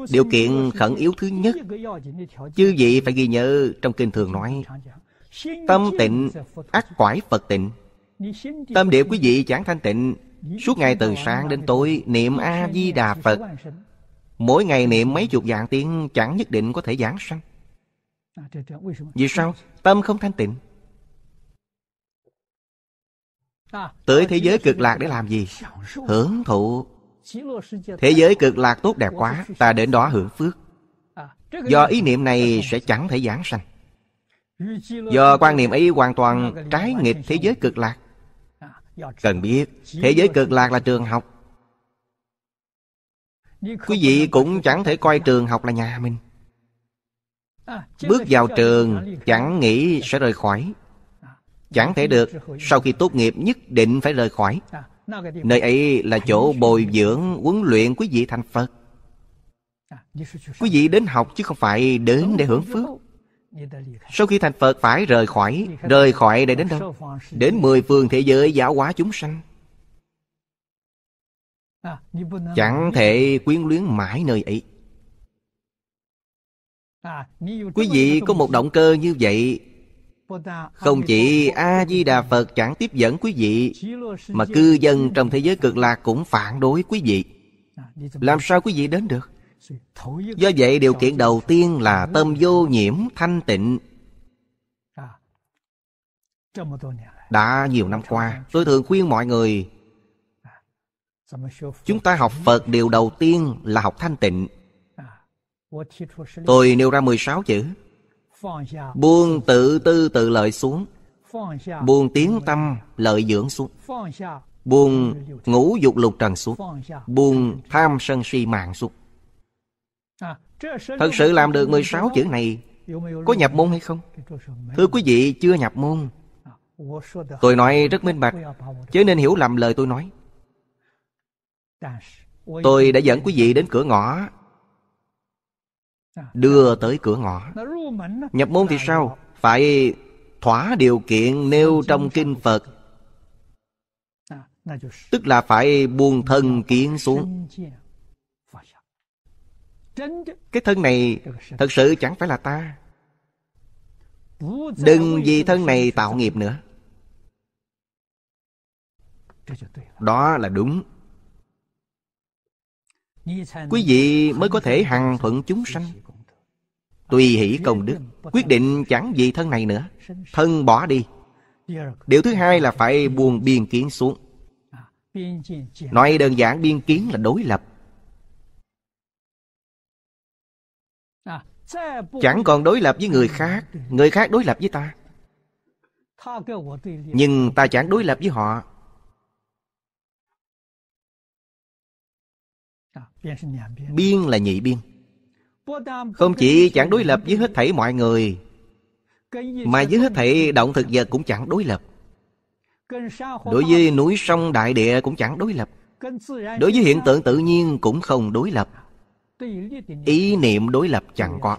Điều kiện khẩn yếu thứ nhất Chư vị phải ghi nhớ trong kinh thường nói Tâm tịnh ác quải Phật tịnh Tâm địa quý vị chẳng thanh tịnh Suốt ngày từ sáng đến tối Niệm A-di-đà Phật Mỗi ngày niệm mấy chục dạng tiếng Chẳng nhất định có thể giảng sanh Vì sao? Tâm không thanh tịnh Tới thế giới cực lạc để làm gì? Hưởng thụ thế giới cực lạc tốt đẹp quá ta đến đó hưởng phước do ý niệm này sẽ chẳng thể giảng sanh do quan niệm ấy hoàn toàn trái nghịch thế giới cực lạc cần biết thế giới cực lạc là trường học quý vị cũng chẳng thể coi trường học là nhà mình bước vào trường chẳng nghĩ sẽ rời khỏi chẳng thể được sau khi tốt nghiệp nhất định phải rời khỏi Nơi ấy là chỗ bồi dưỡng huấn luyện quý vị thành Phật Quý vị đến học chứ không phải đến để hưởng phước Sau khi thành Phật phải rời khỏi Rời khỏi để đến đâu? Đến mười phương thế giới giáo hóa chúng sanh Chẳng thể quyến luyến mãi nơi ấy Quý vị có một động cơ như vậy không chỉ A-di-đà Phật chẳng tiếp dẫn quý vị Mà cư dân trong thế giới cực lạc cũng phản đối quý vị Làm sao quý vị đến được Do vậy điều kiện đầu tiên là tâm vô nhiễm thanh tịnh Đã nhiều năm qua Tôi thường khuyên mọi người Chúng ta học Phật điều đầu tiên là học thanh tịnh Tôi nêu ra 16 chữ Buông tự tư tự lợi xuống Buông tiếng tâm lợi dưỡng xuống Buông ngũ dục lục trần xuống Buông tham sân si mạng xuống à, Thật sự làm được 16 chữ này Có nhập môn hay không? Thưa quý vị chưa nhập môn à, Tôi nói rất minh bạch Chứ nên hiểu lầm lời tôi nói Tôi đã dẫn quý vị đến cửa ngõ đưa tới cửa ngõ nhập môn thì sao phải thỏa điều kiện nêu trong kinh phật tức là phải buông thân kiến xuống cái thân này thật sự chẳng phải là ta đừng vì thân này tạo nghiệp nữa đó là đúng quý vị mới có thể hằng thuận chúng sanh Tùy hỷ công đức Quyết định chẳng gì thân này nữa Thân bỏ đi Điều thứ hai là phải buông biên kiến xuống Nói đơn giản biên kiến là đối lập Chẳng còn đối lập với người khác Người khác đối lập với ta Nhưng ta chẳng đối lập với họ Biên là nhị biên không chỉ chẳng đối lập với hết thảy mọi người Mà với hết thảy động thực vật cũng chẳng đối lập Đối với núi sông đại địa cũng chẳng đối lập Đối với hiện tượng tự nhiên cũng không đối lập Ý niệm đối lập chẳng có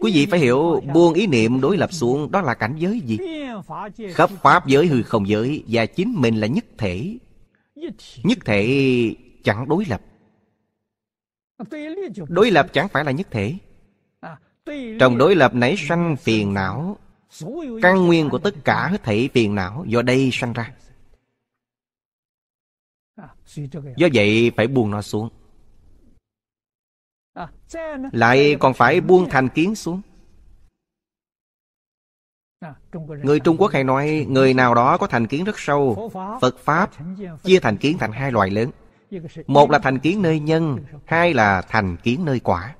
Quý vị phải hiểu buông ý niệm đối lập xuống đó là cảnh giới gì? Khắp pháp giới hư không giới và chính mình là nhất thể. Nhất thể chẳng đối lập đối lập chẳng phải là nhất thể à, trong đối lập nảy sanh phiền não căn nguyên của tất cả hết thảy phiền não do đây sanh ra à, do vậy phải buông nó xuống à, lại còn phải buông thành kiến xuống người trung quốc hay nói người nào đó có thành kiến rất sâu phật pháp chia thành kiến thành hai loại lớn một là thành kiến nơi nhân Hai là thành kiến nơi quả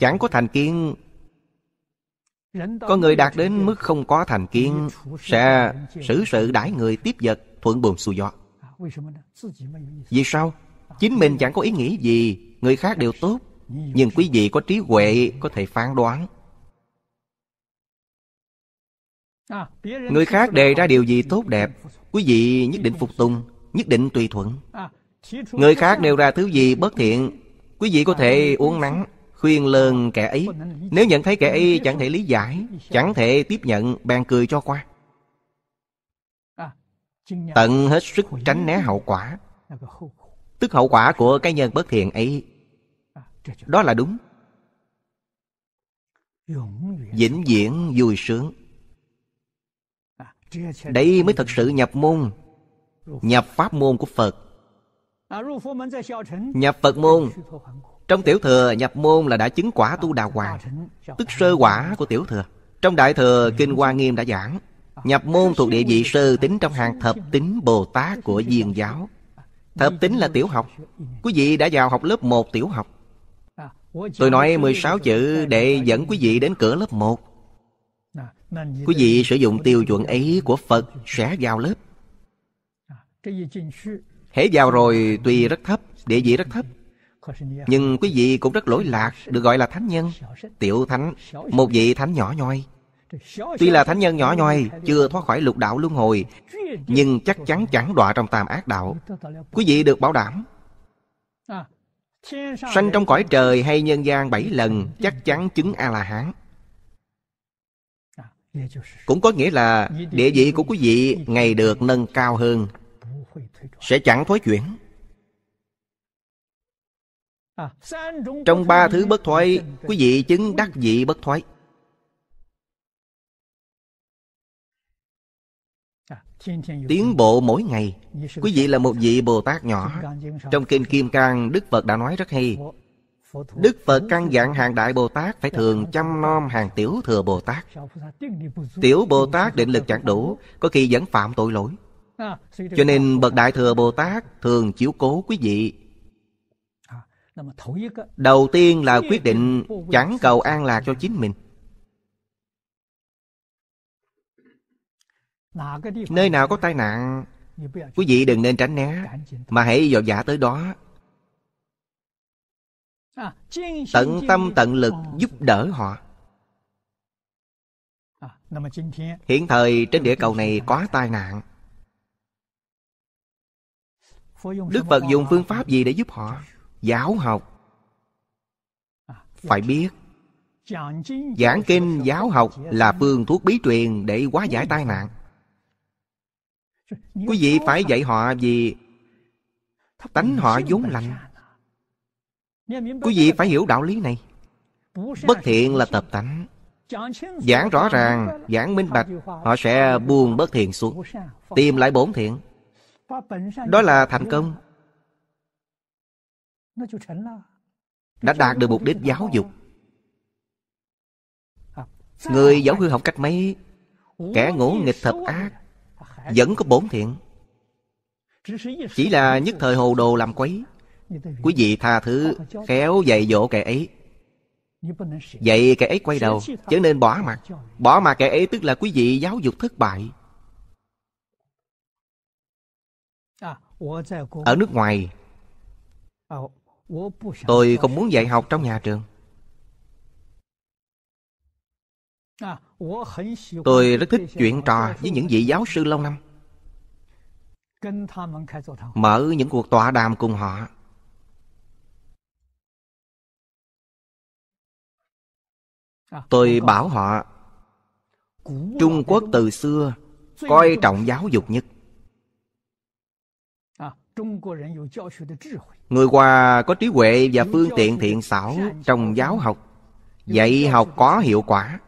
Chẳng có thành kiến Có người đạt đến mức không có thành kiến Sẽ xử sự đãi người tiếp vật Thuận buồn xuôi gió Vì sao? Chính mình chẳng có ý nghĩ gì Người khác đều tốt Nhưng quý vị có trí huệ Có thể phán đoán Người khác đề ra điều gì tốt đẹp Quý vị nhất định phục tùng Nhất định tùy thuận Người khác nêu ra thứ gì bất thiện Quý vị có thể uống nắng Khuyên lơn kẻ ấy Nếu nhận thấy kẻ ấy chẳng thể lý giải Chẳng thể tiếp nhận bèn cười cho qua Tận hết sức tránh né hậu quả Tức hậu quả của cái nhân bất thiện ấy Đó là đúng Vĩnh viễn vui sướng Đây mới thật sự nhập môn Nhập pháp môn của Phật Nhập Phật môn Trong tiểu thừa nhập môn là đã chứng quả tu đà hoàng Tức sơ quả của tiểu thừa Trong đại thừa Kinh Hoa Nghiêm đã giảng Nhập môn thuộc địa vị sơ tính trong hàng thập tính Bồ Tát của diên giáo Thập tính là tiểu học Quý vị đã vào học lớp 1 tiểu học Tôi nói 16 chữ để dẫn quý vị đến cửa lớp 1 Quý vị sử dụng tiêu chuẩn ấy của Phật sẽ vào lớp Hễ vào rồi tuy rất thấp, địa vị rất thấp Nhưng quý vị cũng rất lỗi lạc Được gọi là thánh nhân Tiểu thánh, một vị thánh nhỏ nhoi Tuy là thánh nhân nhỏ nhoi Chưa thoát khỏi lục đạo luân hồi Nhưng chắc chắn chẳng đọa trong tam ác đạo Quý vị được bảo đảm Sanh trong cõi trời hay nhân gian bảy lần Chắc chắn chứng A-la-hán Cũng có nghĩa là Địa vị của quý vị ngày được nâng cao hơn sẽ chẳng thối chuyển trong ba thứ bất thoái quý vị chứng đắc dị bất thoái tiến bộ mỗi ngày quý vị là một vị bồ tát nhỏ trong kinh kim cang đức phật đã nói rất hay đức phật căn dặn hàng đại bồ tát phải thường chăm nom hàng tiểu thừa bồ tát tiểu bồ tát định lực chẳng đủ có khi vẫn phạm tội lỗi cho nên Bậc Đại Thừa Bồ Tát thường chiếu cố quý vị à, Đầu tiên là quyết định chẳng cầu an lạc cho chính mình Nơi nào có tai nạn Quý vị đừng nên tránh né Mà hãy dò dã tới đó à, Tận tâm tận lực ờ, giúp đỡ họ à, Hiện thời trên địa cầu này có tai nạn Đức Phật dùng phương pháp gì để giúp họ? Giáo học Phải biết Giảng kinh giáo học là phương thuốc bí truyền để hóa giải tai nạn Quý vị phải dạy họ gì Tánh họ vốn lành Quý vị phải hiểu đạo lý này Bất thiện là tập tánh Giảng rõ ràng, giảng minh bạch Họ sẽ buông bất thiện xuống Tìm lại bổn thiện đó là thành công đã đạt được mục đích giáo dục người giáo hư học cách mấy kẻ ngủ nghịch thập ác vẫn có bổn thiện chỉ là nhất thời hồ đồ làm quấy quý vị tha thứ khéo dạy dỗ kẻ ấy dạy kẻ ấy quay đầu chớ nên bỏ mặt bỏ mặt kẻ ấy tức là quý vị giáo dục thất bại ở nước ngoài tôi không muốn dạy học trong nhà trường tôi rất thích chuyện trò với những vị giáo sư lâu năm mở những cuộc tọa đàm cùng họ à, tôi bảo họ trung quốc từ xưa coi trọng giáo dục nhất Người Hòa có trí huệ và phương tiện thiện xảo trong giáo học Dạy học có hiệu quả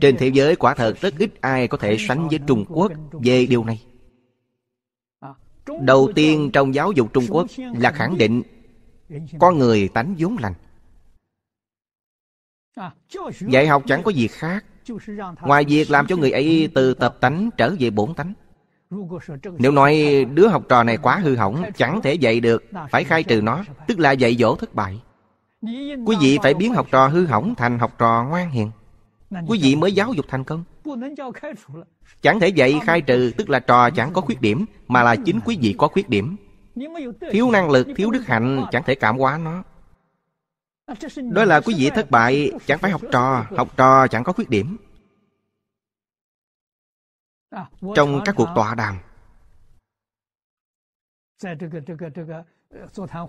Trên thế giới quả thật rất ít ai có thể sánh với Trung Quốc về điều này Đầu tiên trong giáo dục Trung Quốc là khẳng định Con người tánh vốn lành à, Dạy học chẳng có gì khác Ngoài việc làm cho người ấy từ tập tánh trở về bổn tánh Nếu nói đứa học trò này quá hư hỏng Chẳng thể dạy được Phải khai trừ nó Tức là dạy dỗ thất bại Quý vị phải biến học trò hư hỏng thành học trò ngoan hiền Quý vị mới giáo dục thành công Chẳng thể dạy khai trừ Tức là trò chẳng có khuyết điểm Mà là chính quý vị có khuyết điểm Thiếu năng lực, thiếu đức hạnh Chẳng thể cảm hóa nó đó là quý vị thất bại chẳng phải học trò học trò chẳng có khuyết điểm trong các cuộc tọa đàm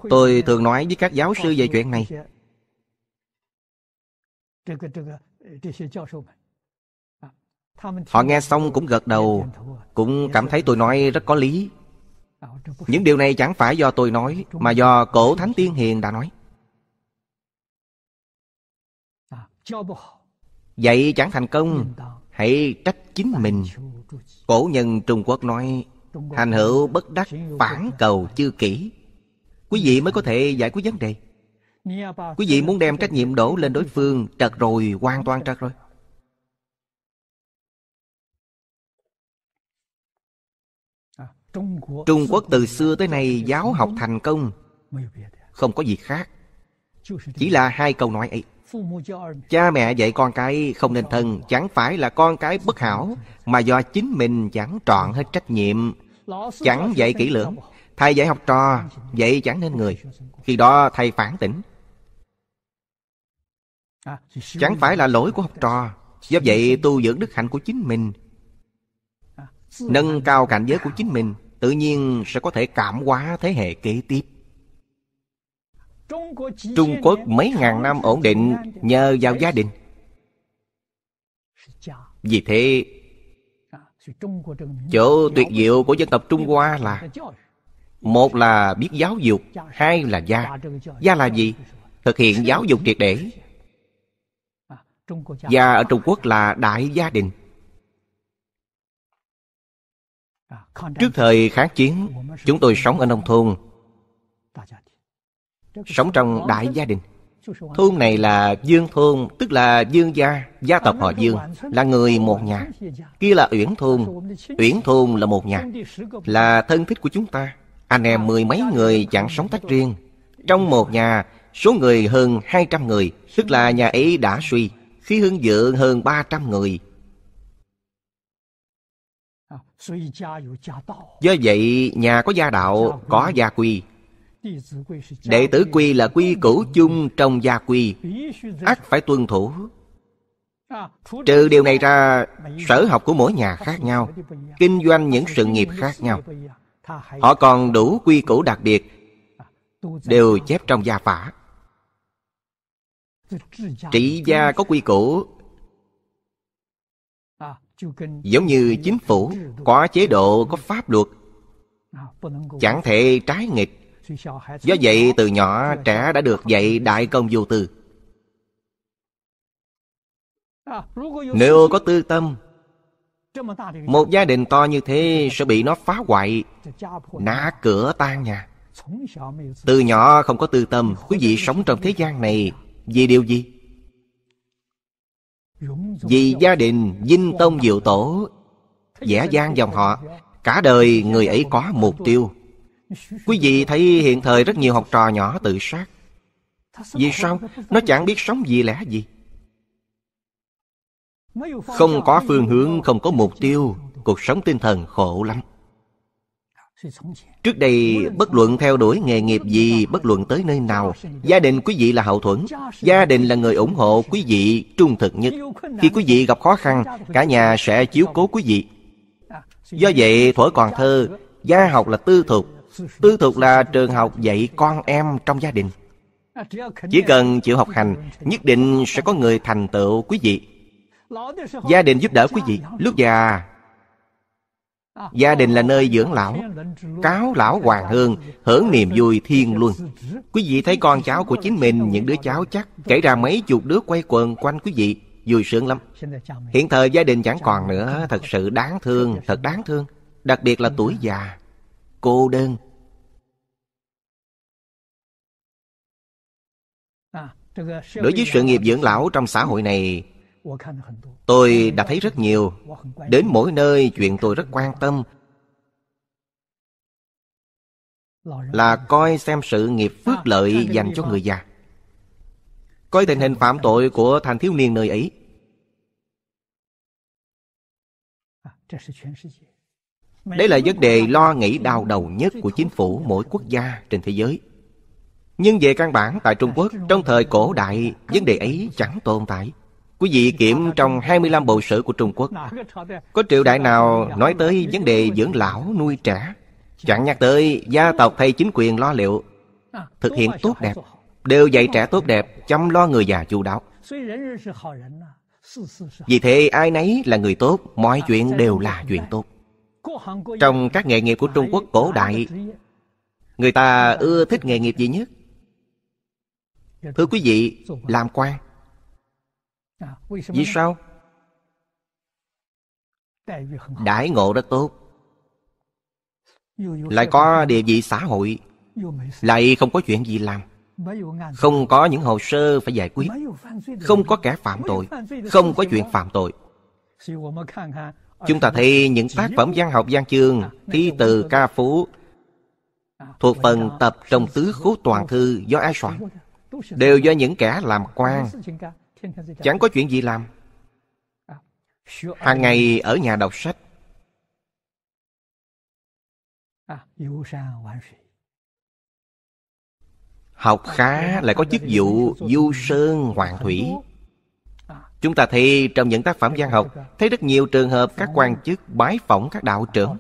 tôi thường nói với các giáo sư về chuyện này họ nghe xong cũng gật đầu cũng cảm thấy tôi nói rất có lý những điều này chẳng phải do tôi nói mà do cổ thánh tiên hiền đã nói Vậy chẳng thành công Hãy trách chính mình Cổ nhân Trung Quốc nói Hành hữu bất đắc phản cầu chư kỹ Quý vị mới có thể giải quyết vấn đề Quý vị muốn đem trách nhiệm đổ lên đối phương Trật rồi, hoàn toàn trật rồi Trung Quốc từ xưa tới nay giáo học thành công Không có gì khác Chỉ là hai câu nói ấy Cha mẹ dạy con cái không nên thân Chẳng phải là con cái bất hảo Mà do chính mình chẳng trọn hết trách nhiệm Chẳng dạy kỹ lưỡng Thầy dạy học trò Dạy chẳng nên người Khi đó thầy phản tỉnh Chẳng phải là lỗi của học trò Do vậy tu dưỡng đức hạnh của chính mình Nâng cao cảnh giới của chính mình Tự nhiên sẽ có thể cảm hóa thế hệ kế tiếp Trung Quốc mấy ngàn năm ổn định nhờ vào gia đình. Vì thế, chỗ tuyệt diệu của dân tộc Trung Hoa là Một là biết giáo dục, hai là gia. Gia là gì? Thực hiện giáo dục triệt để. Gia ở Trung Quốc là đại gia đình. Trước thời kháng chiến, chúng tôi sống ở nông thôn, sống trong đại gia đình thôn này là dương thôn tức là dương gia gia tộc họ dương là người một nhà kia là uyển thôn uyển thôn là một nhà là thân thích của chúng ta anh em mười mấy người chẳng sống tách riêng trong một nhà số người hơn hai trăm người tức là nhà ấy đã suy khi hương dự hơn ba trăm người do vậy nhà có gia đạo có gia quy Đệ tử quy là quy cửu chung trong gia quy ắt phải tuân thủ Trừ điều này ra Sở học của mỗi nhà khác nhau Kinh doanh những sự nghiệp khác nhau Họ còn đủ quy củ đặc biệt Đều chép trong gia phả Trị gia có quy củ Giống như chính phủ Có chế độ, có pháp luật Chẳng thể trái nghịch Do vậy từ nhỏ trẻ đã được dạy đại công vô tư à, Nếu có tư tâm Một gia đình to như thế sẽ bị nó phá hoại Nã cửa tan nhà Từ nhỏ không có tư tâm Quý vị sống trong thế gian này Vì điều gì? Vì gia đình Vinh Tông Diệu Tổ Vẽ gian dòng họ Cả đời người ấy có mục tiêu Quý vị thấy hiện thời rất nhiều học trò nhỏ tự sát Vì sao? Nó chẳng biết sống gì lẽ gì Không có phương hướng, không có mục tiêu Cuộc sống tinh thần khổ lắm Trước đây bất luận theo đuổi nghề nghiệp gì Bất luận tới nơi nào Gia đình quý vị là hậu thuẫn Gia đình là người ủng hộ quý vị trung thực nhất Khi quý vị gặp khó khăn Cả nhà sẽ chiếu cố quý vị Do vậy thổi còn thơ Gia học là tư thục Tư thuộc là trường học dạy con em trong gia đình Chỉ cần chịu học hành Nhất định sẽ có người thành tựu quý vị Gia đình giúp đỡ quý vị Lúc già Gia đình là nơi dưỡng lão Cáo lão hoàng hương Hưởng niềm vui thiên luân Quý vị thấy con cháu của chính mình Những đứa cháu chắc Kể ra mấy chục đứa quay quần quanh quý vị Vui sướng lắm Hiện thời gia đình chẳng còn nữa Thật sự đáng thương Thật đáng thương Đặc biệt là tuổi già Cô đơn đối với sự nghiệp dưỡng lão trong xã hội này tôi đã thấy rất nhiều đến mỗi nơi chuyện tôi rất quan tâm là coi xem sự nghiệp phước lợi dành cho người già coi tình hình phạm tội của thanh thiếu niên nơi ấy đây là vấn đề lo nghĩ đau đầu nhất của chính phủ mỗi quốc gia trên thế giới nhưng về căn bản tại Trung Quốc Trong thời cổ đại Vấn đề ấy chẳng tồn tại Quý vị kiểm trong 25 bộ sử của Trung Quốc Có triều đại nào nói tới vấn đề dưỡng lão nuôi trẻ Chẳng nhắc tới gia tộc hay chính quyền lo liệu Thực hiện tốt đẹp Đều dạy trẻ tốt đẹp Chăm lo người già chu đáo Vì thế ai nấy là người tốt Mọi chuyện đều là chuyện tốt Trong các nghề nghiệp của Trung Quốc cổ đại Người ta ưa thích nghề nghiệp gì nhất thưa quý vị làm quan vì sao đãi ngộ rất tốt lại có địa vị xã hội lại không có chuyện gì làm không có những hồ sơ phải giải quyết không có kẻ phạm tội không có chuyện phạm tội chúng ta thấy những tác phẩm văn học văn chương thi từ ca phú thuộc phần tập trong tứ khố toàn thư do ai soạn đều do những kẻ làm quan chẳng có chuyện gì làm hàng ngày ở nhà đọc sách học khá lại có chức vụ du sơn hoàng thủy chúng ta thấy trong những tác phẩm văn học thấy rất nhiều trường hợp các quan chức bái phỏng các đạo trưởng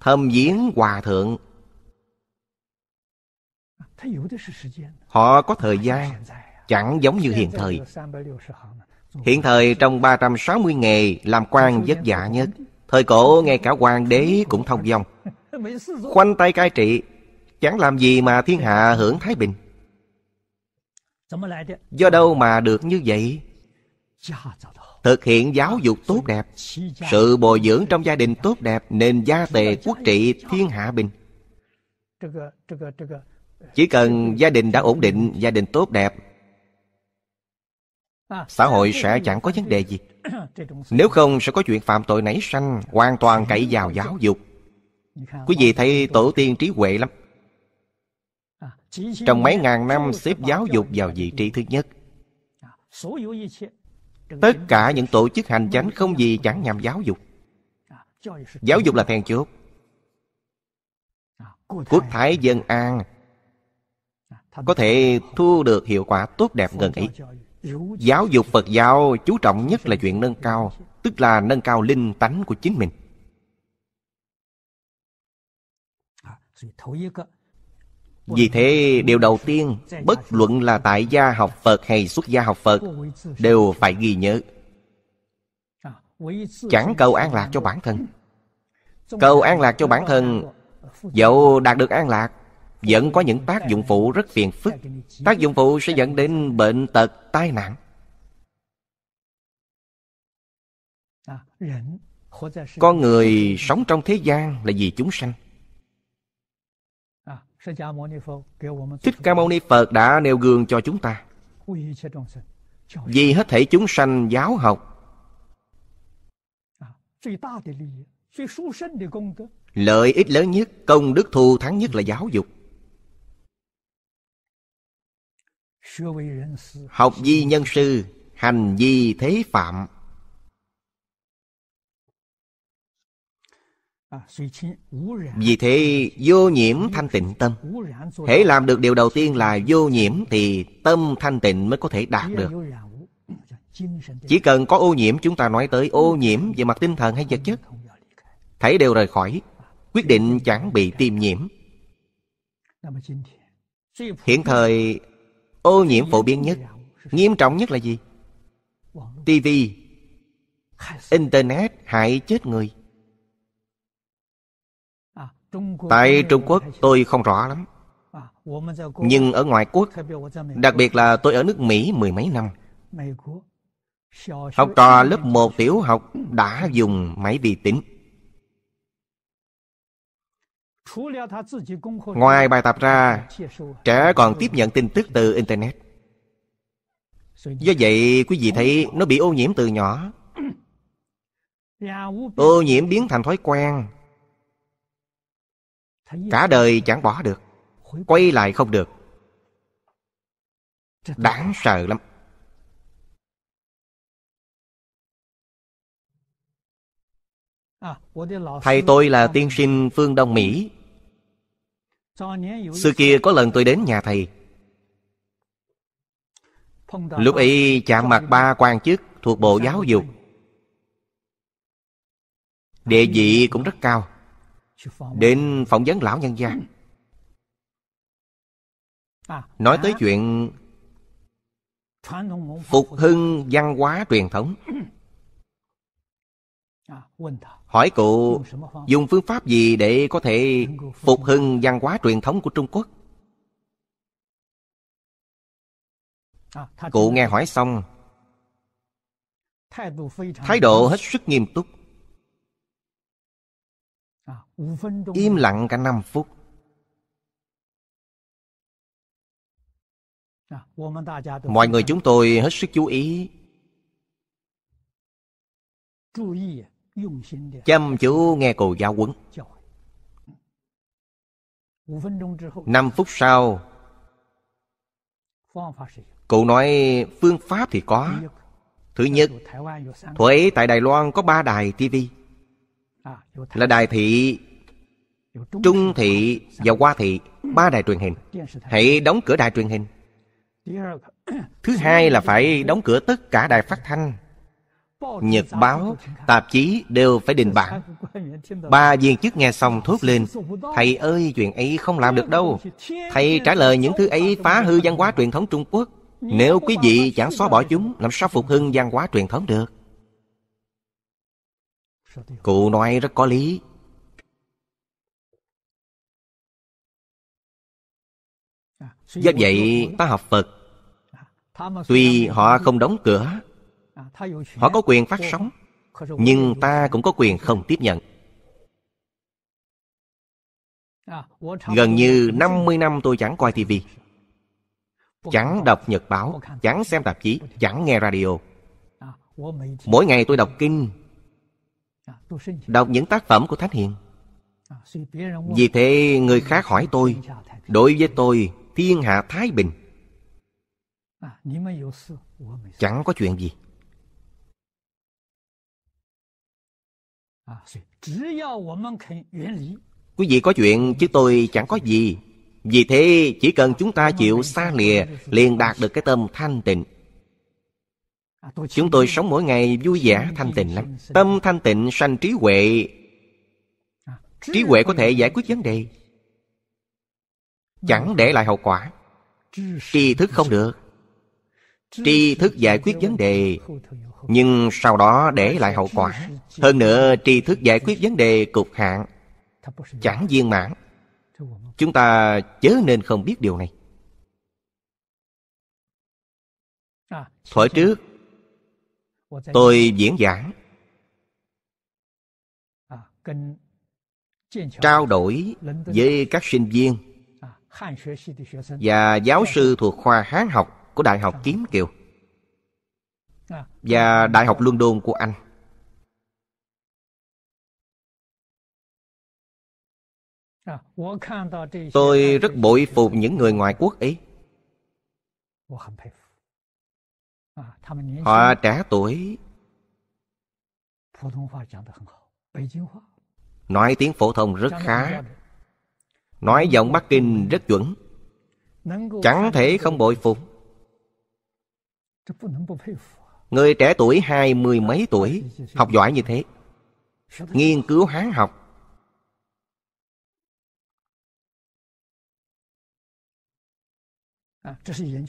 thâm viếng hòa thượng Họ có thời gian Chẳng giống như hiện thời Hiện thời trong 360 nghề Làm quan vất vả nhất Thời cổ ngay cả hoàng đế cũng thông dong Khoanh tay cai trị Chẳng làm gì mà thiên hạ hưởng thái bình Do đâu mà được như vậy Thực hiện giáo dục tốt đẹp Sự bồi dưỡng trong gia đình tốt đẹp Nên gia tề quốc trị thiên hạ bình chỉ cần gia đình đã ổn định gia đình tốt đẹp à, xã hội sẽ chẳng có vấn đề gì nếu không sẽ có chuyện phạm tội nảy sanh hoàn toàn cậy vào giáo dục quý vị thấy tổ tiên trí huệ lắm trong mấy ngàn năm xếp giáo dục vào vị trí thứ nhất tất cả những tổ chức hành chánh không gì chẳng nhằm giáo dục giáo dục là then chốt quốc thái dân an có thể thu được hiệu quả tốt đẹp gần ấy giáo dục phật giáo chú trọng nhất là chuyện nâng cao tức là nâng cao linh tánh của chính mình vì thế điều đầu tiên bất luận là tại gia học phật hay xuất gia học phật đều phải ghi nhớ chẳng cầu an lạc cho bản thân cầu an lạc cho bản thân dẫu đạt được an lạc vẫn có những tác dụng phụ rất phiền phức tác dụng phụ sẽ dẫn đến bệnh tật tai nạn con người sống trong thế gian là vì chúng sanh thích ca mâu ni phật đã nêu gương cho chúng ta vì hết thể chúng sanh giáo học lợi ích lớn nhất công đức thù thắng nhất là giáo dục Học di nhân sư Hành di thế phạm à, Vì thế vô nhiễm thanh tịnh tâm Hễ làm được điều đầu tiên là vô nhiễm Thì tâm thanh tịnh mới có thể đạt được Chỉ cần có ô nhiễm chúng ta nói tới ô nhiễm về mặt tinh thần hay vật chất Thấy đều rời khỏi Quyết định chẳng bị tiêm nhiễm Hiện thời ô nhiễm phổ biến nhất nghiêm trọng nhất là gì tv internet hại chết người tại trung quốc tôi không rõ lắm nhưng ở ngoại quốc đặc biệt là tôi ở nước mỹ mười mấy năm học trò lớp một tiểu học đã dùng máy vi tính Ngoài bài tập ra, trẻ còn tiếp nhận tin tức từ Internet. Do vậy, quý vị thấy nó bị ô nhiễm từ nhỏ. Ô nhiễm biến thành thói quen. Cả đời chẳng bỏ được. Quay lại không được. Đáng sợ lắm. À, Thầy tôi là tiên sinh phương Đông Mỹ Xưa kia có lần tôi đến nhà thầy Lúc ấy chạm mặt ba quan chức thuộc bộ giáo dục Địa vị cũng rất cao Đến phỏng vấn lão nhân gia ừ. à, Nói à. tới chuyện Phục hưng văn hóa truyền thống ừ. Hỏi cụ dùng phương pháp gì để có thể phục hưng văn hóa truyền thống của Trung Quốc? Cụ nghe hỏi xong Thái độ hết sức nghiêm túc Im lặng cả năm phút Mọi người chúng tôi hết sức chú ý chăm chú nghe cô giáo huấn năm phút sau Cụ nói phương pháp thì có Thứ nhất Thuế tại Đài Loan có ba đài TV à, Là đài thị Trung thị và Hoa thị Ba đài truyền hình Hãy đóng cửa đài truyền hình Thứ hai là phải đóng cửa tất cả đài phát thanh nhật báo, tạp chí đều phải đình bản. Ba viên chức nghe xong thốt lên, Thầy ơi, chuyện ấy không làm được đâu. Thầy trả lời những thứ ấy phá hư văn hóa truyền thống Trung Quốc. Nếu quý vị chẳng xóa bỏ chúng, làm sao phục hưng văn hóa truyền thống được? Cụ nói rất có lý. Do vậy, ta học Phật Tuy họ không đóng cửa họ có quyền phát sóng nhưng ta cũng có quyền không tiếp nhận gần như 50 năm tôi chẳng coi tivi chẳng đọc nhật báo chẳng xem tạp chí chẳng nghe radio mỗi ngày tôi đọc kinh đọc những tác phẩm của thánh hiền vì thế người khác hỏi tôi đối với tôi thiên hạ thái bình chẳng có chuyện gì Quý vị có chuyện chứ tôi chẳng có gì Vì thế chỉ cần chúng ta chịu xa lìa Liền đạt được cái tâm thanh tịnh à, Chúng tôi sống mỗi ngày vui vẻ thanh tịnh lắm Tâm thanh tịnh sanh trí huệ à, Trí huệ có thể giải quyết vấn đề Chẳng để lại hậu quả Tri thức không được Tri thức giải quyết vấn đề nhưng sau đó để lại hậu quả hơn nữa tri thức giải quyết vấn đề cục hạn chẳng viên mãn chúng ta chớ nên không biết điều này thuở trước tôi diễn giảng trao đổi với các sinh viên và giáo sư thuộc khoa hán học của đại học kiếm kiều Ờ. và Đại học luân đôn của Anh. Ờ, Tôi rất bội phục những người ngoại quốc ấy. Ờ, Họ trẻ tuổi Nói tiếng phổ thông rất khá Nói giọng Bắc Kinh rất chuẩn Chẳng thể không bội phục Người trẻ tuổi hai mươi mấy tuổi Học giỏi như thế Nghiên cứu Hán học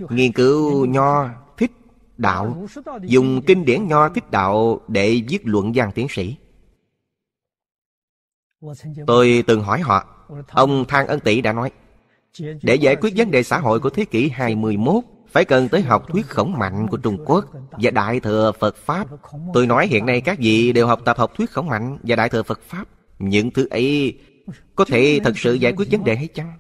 Nghiên cứu Nho Thích Đạo Dùng kinh điển Nho Thích Đạo Để viết luận văn tiến sĩ Tôi từng hỏi họ Ông Thang Ân Tỷ đã nói Để giải quyết vấn đề xã hội của thế kỷ 21 phải cần tới học thuyết khổng mạnh của Trung Quốc và Đại Thừa Phật Pháp. Tôi nói hiện nay các vị đều học tập học thuyết khổng mạnh và Đại Thừa Phật Pháp. Những thứ ấy có thể thật sự giải quyết vấn đề hay chăng?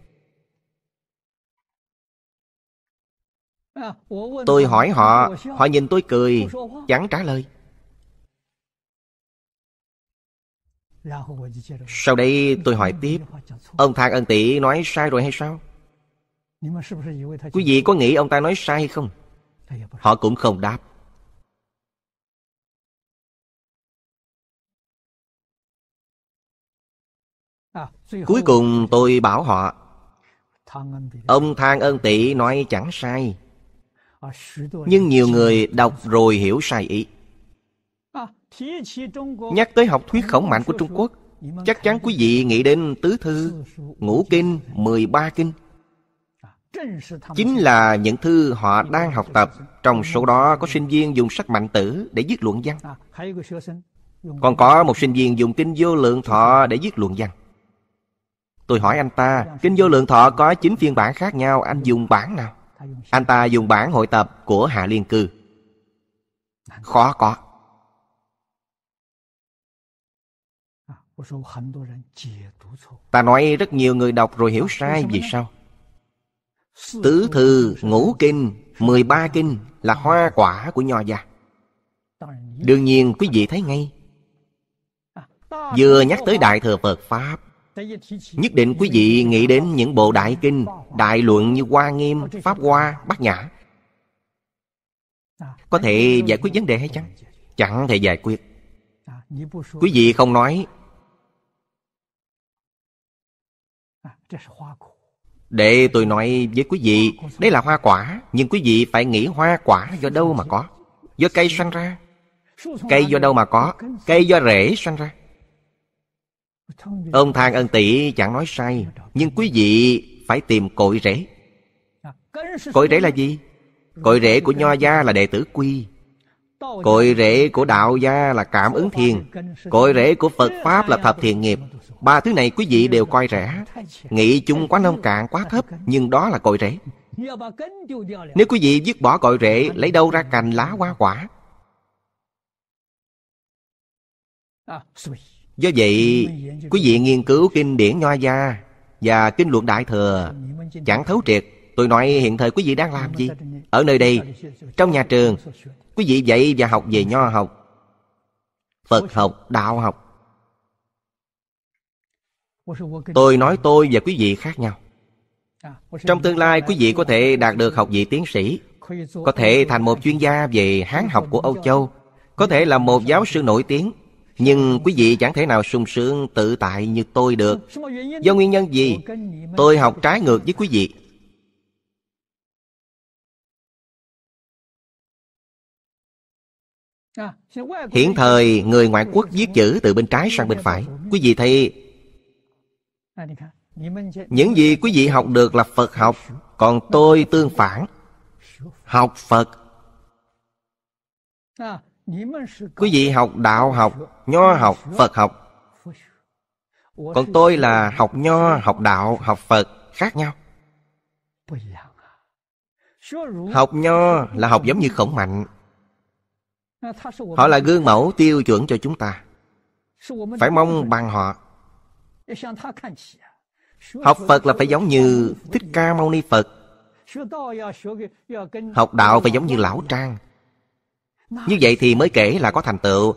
Tôi hỏi họ, họ nhìn tôi cười, chẳng trả lời. Sau đây tôi hỏi tiếp Ông Thạc Ân Tỷ nói sai rồi hay sao? Quý vị có nghĩ ông ta nói sai không? Họ cũng không đáp. Cuối cùng tôi bảo họ Ông than Ân tỷ nói chẳng sai à, Nhưng nhiều người đọc rồi hiểu sai ý à, Nhắc tới học thuyết khổng mạnh của Trung Quốc Chắc chắn quý vị nghĩ đến Tứ Thư, Ngũ Kinh, mười ba Kinh chính là những thư họ đang học tập trong số đó có sinh viên dùng sắc mạnh tử để viết luận văn còn có một sinh viên dùng kinh vô lượng thọ để viết luận văn tôi hỏi anh ta kinh vô lượng thọ có chín phiên bản khác nhau anh dùng bản nào anh ta dùng bản hội tập của hạ liên cư khó có ta nói rất nhiều người đọc rồi hiểu sai vì sao Tứ thư, ngũ kinh, mười ba kinh là hoa quả của nho gia. Đương nhiên quý vị thấy ngay Vừa nhắc tới Đại Thừa Phật Pháp Nhất định quý vị nghĩ đến những bộ đại kinh Đại luận như Hoa Nghiêm, Pháp Hoa, Bát Nhã Có thể giải quyết vấn đề hay chăng? Chẳng thể giải quyết Quý vị không nói để tôi nói với quý vị Đây là hoa quả Nhưng quý vị phải nghĩ hoa quả do đâu mà có Do cây sanh ra Cây do đâu mà có Cây do rễ sanh ra Ông Thang Ân Tỷ chẳng nói sai Nhưng quý vị phải tìm cội rễ Cội rễ là gì? Cội rễ của Nho Gia là đệ tử Quy Cội rễ của Đạo Gia là cảm ứng thiền Cội rễ của Phật Pháp là thập thiện nghiệp Ba thứ này quý vị đều coi rẻ Nghĩ chung quá nông cạn quá thấp Nhưng đó là cội rễ Nếu quý vị dứt bỏ cội rễ Lấy đâu ra cành lá hoa quả Do vậy Quý vị nghiên cứu kinh điển Nho Gia Và kinh luận Đại Thừa Chẳng thấu triệt Tôi nói hiện thời quý vị đang làm gì Ở nơi đây Trong nhà trường Quý vị dạy và học về Nho học Phật học, đạo học Tôi nói tôi và quý vị khác nhau Trong tương lai quý vị có thể đạt được học vị tiến sĩ Có thể thành một chuyên gia về Hán học của Âu Châu Có thể là một giáo sư nổi tiếng nhưng quý vị chẳng thể nào sung sướng tự tại như tôi được Do nguyên nhân gì? Tôi học trái ngược với quý vị Hiện thời người ngoại quốc viết chữ từ bên trái sang bên phải Quý vị thấy À, những gì quý vị học được là phật học còn tôi tương phản học phật à, quý vị học đạo học nho học phật học còn tôi là học nho học đạo học phật khác nhau học nho là học giống như khổng mạnh à, họ là gương mẫu tiêu chuẩn cho chúng ta phải mong bằng họ Học Phật là phải giống như Thích Ca Mâu Ni Phật Học đạo phải giống như Lão Trang Như vậy thì mới kể là có thành tựu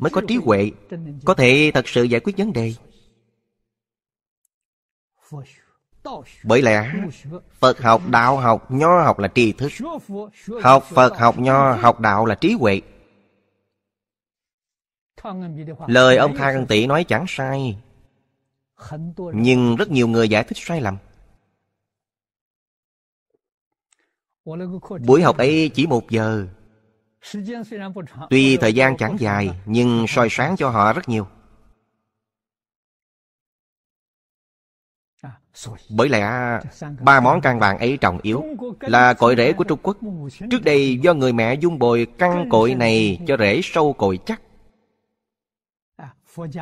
Mới có trí huệ Có thể thật sự giải quyết vấn đề bởi lẽ Phật học, đạo học, nho học là tri thức Học Phật, học nho, học đạo là trí huệ Lời ông Tha Ngân Tỷ nói chẳng sai Nhưng rất nhiều người giải thích sai lầm Buổi học ấy chỉ một giờ Tuy thời gian chẳng dài Nhưng soi sáng cho họ rất nhiều Bởi lẽ ba món căn vàng ấy trọng yếu Là cội rễ của Trung Quốc Trước đây do người mẹ dung bồi căn cội này Cho rễ sâu cội chắc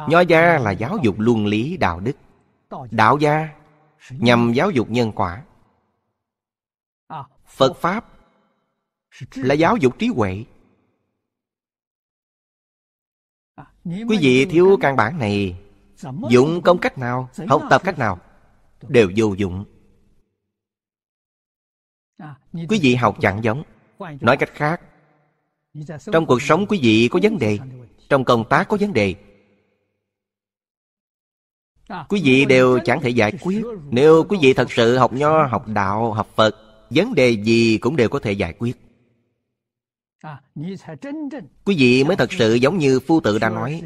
Nho gia là giáo dục luân lý đạo đức Đạo gia nhằm giáo dục nhân quả à, Phật Pháp là giáo dục trí huệ à, Quý vị thiếu căn bản này Dụng công cách nào, học tập cách nào Đều vô dụng à, Quý vị học chẳng giống Nói cách khác Trong cuộc sống quý vị có vấn đề Trong công tác có vấn đề À, quý vị đều chẳng thể giải quyết Nếu quý vị thật sự học nho, học đạo, học Phật Vấn đề gì cũng đều có thể giải quyết à, Quý vị mới thật sự giống như phu tự đã nói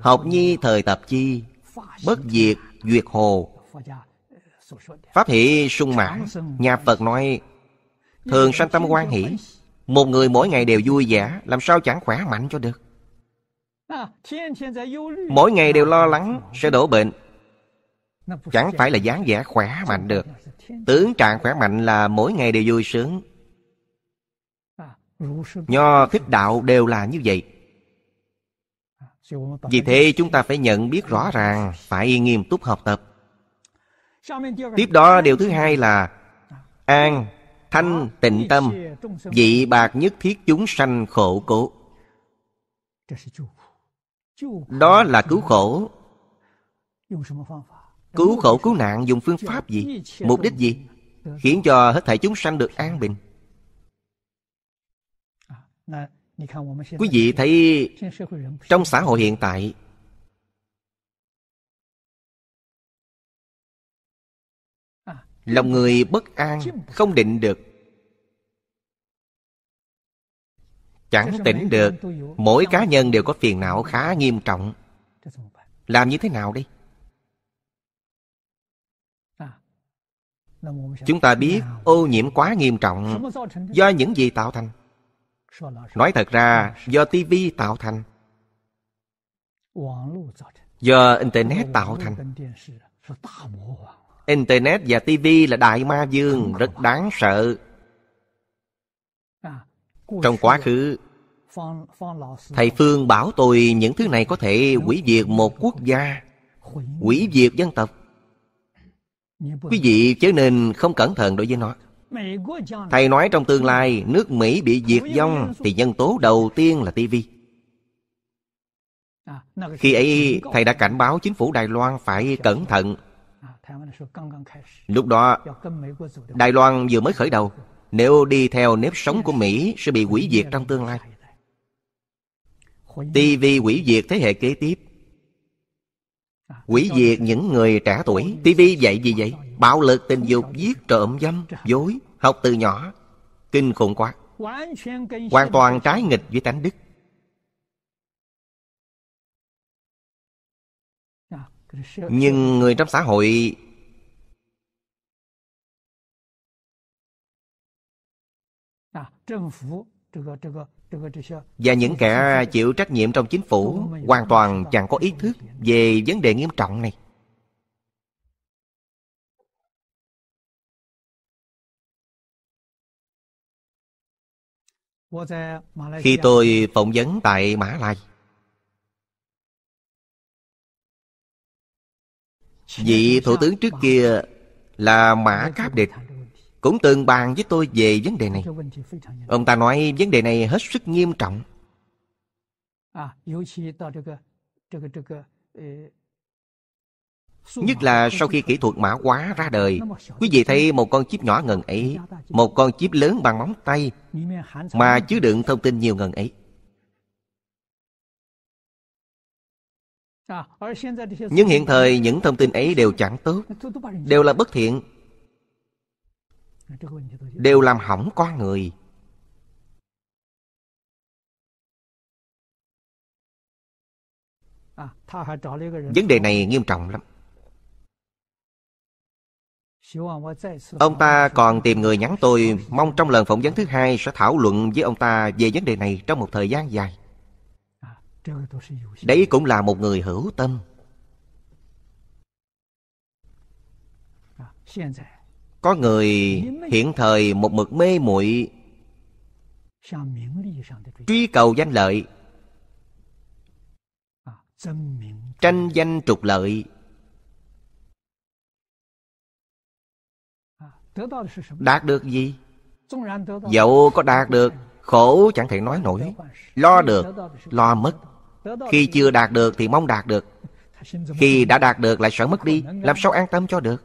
Học nhi thời tập chi Bất diệt duyệt hồ Pháp hỷ sung mãn Nhà Phật nói Thường sanh tâm quan hỷ Một người mỗi ngày đều vui vẻ Làm sao chẳng khỏe mạnh cho được à, Mỗi ngày đều lo lắng sẽ đổ bệnh Chẳng phải là dáng vẻ khỏe mạnh được Tướng trạng khỏe mạnh là mỗi ngày đều vui sướng à, Nho thích đạo đều là như vậy à, Vì thế chúng ta phải nhận biết rõ ràng Phải nghiêm túc học tập Tiếp đó điều thứ hai là à, An, thanh, tịnh tâm vị bạc nhất thiết chúng sanh khổ cố Đó là cứu khổ Cứu khổ cứu nạn dùng phương pháp gì Mục đích gì Khiến cho hết thảy chúng sanh được an bình Quý vị thấy Trong xã hội hiện tại Lòng người bất an Không định được Chẳng tỉnh được Mỗi cá nhân đều có phiền não khá nghiêm trọng Làm như thế nào đây Chúng ta biết ô nhiễm quá nghiêm trọng Do những gì tạo thành Nói thật ra do tivi tạo thành Do Internet tạo thành Internet và tivi là đại ma dương Rất đáng sợ à, Trong quá khứ Thầy Phương bảo tôi những thứ này có thể hủy diệt một quốc gia Hủy diệt dân tộc Quý vị chớ nên không cẩn thận đối với nó Thầy nói trong tương lai nước Mỹ bị diệt vong Thì nhân tố đầu tiên là TV à, Khi ấy thầy đã cảnh báo chính phủ Đài Loan phải cẩn thận à, Lúc đó Đài Loan vừa mới khởi đầu Nếu đi theo nếp sống của Mỹ sẽ bị hủy diệt trong tương lai TV hủy diệt thế hệ kế tiếp Quỷ diệt những người trẻ tuổi TV dạy gì vậy? Bạo lực tình dục, giết trộm dâm, dối Học từ nhỏ Kinh khủng quá Hoàn toàn trái nghịch với tánh đức Nhưng người trong xã hội à, và những kẻ chịu trách nhiệm trong chính phủ hoàn toàn chẳng có ý thức về vấn đề nghiêm trọng này khi tôi phỏng vấn tại mã lai vị thủ tướng trước kia là mã cáp địch cũng từng bàn với tôi về vấn đề này ông ta nói vấn đề này hết sức nghiêm trọng Nhất là sau khi kỹ thuật mã hóa ra đời Quý vị thấy một con chip nhỏ ngần ấy Một con chip lớn bằng móng tay Mà chứa đựng thông tin nhiều ngần ấy Nhưng hiện thời những thông tin ấy đều chẳng tốt Đều là bất thiện À, đều làm hỏng con người à, vấn đề này nghiêm trọng lắm ông ta còn tìm người nhắn tôi mong trong lần phỏng vấn thứ hai sẽ thảo luận với ông ta về vấn đề này trong một thời gian dài à, đấy cũng là một người hữu tâm có người hiện thời một mực mê muội truy cầu danh lợi tranh danh trục lợi đạt được gì dẫu có đạt được khổ chẳng thể nói nổi lo được lo mất khi chưa đạt được thì mong đạt được khi đã đạt được lại sợ mất đi làm sao an tâm cho được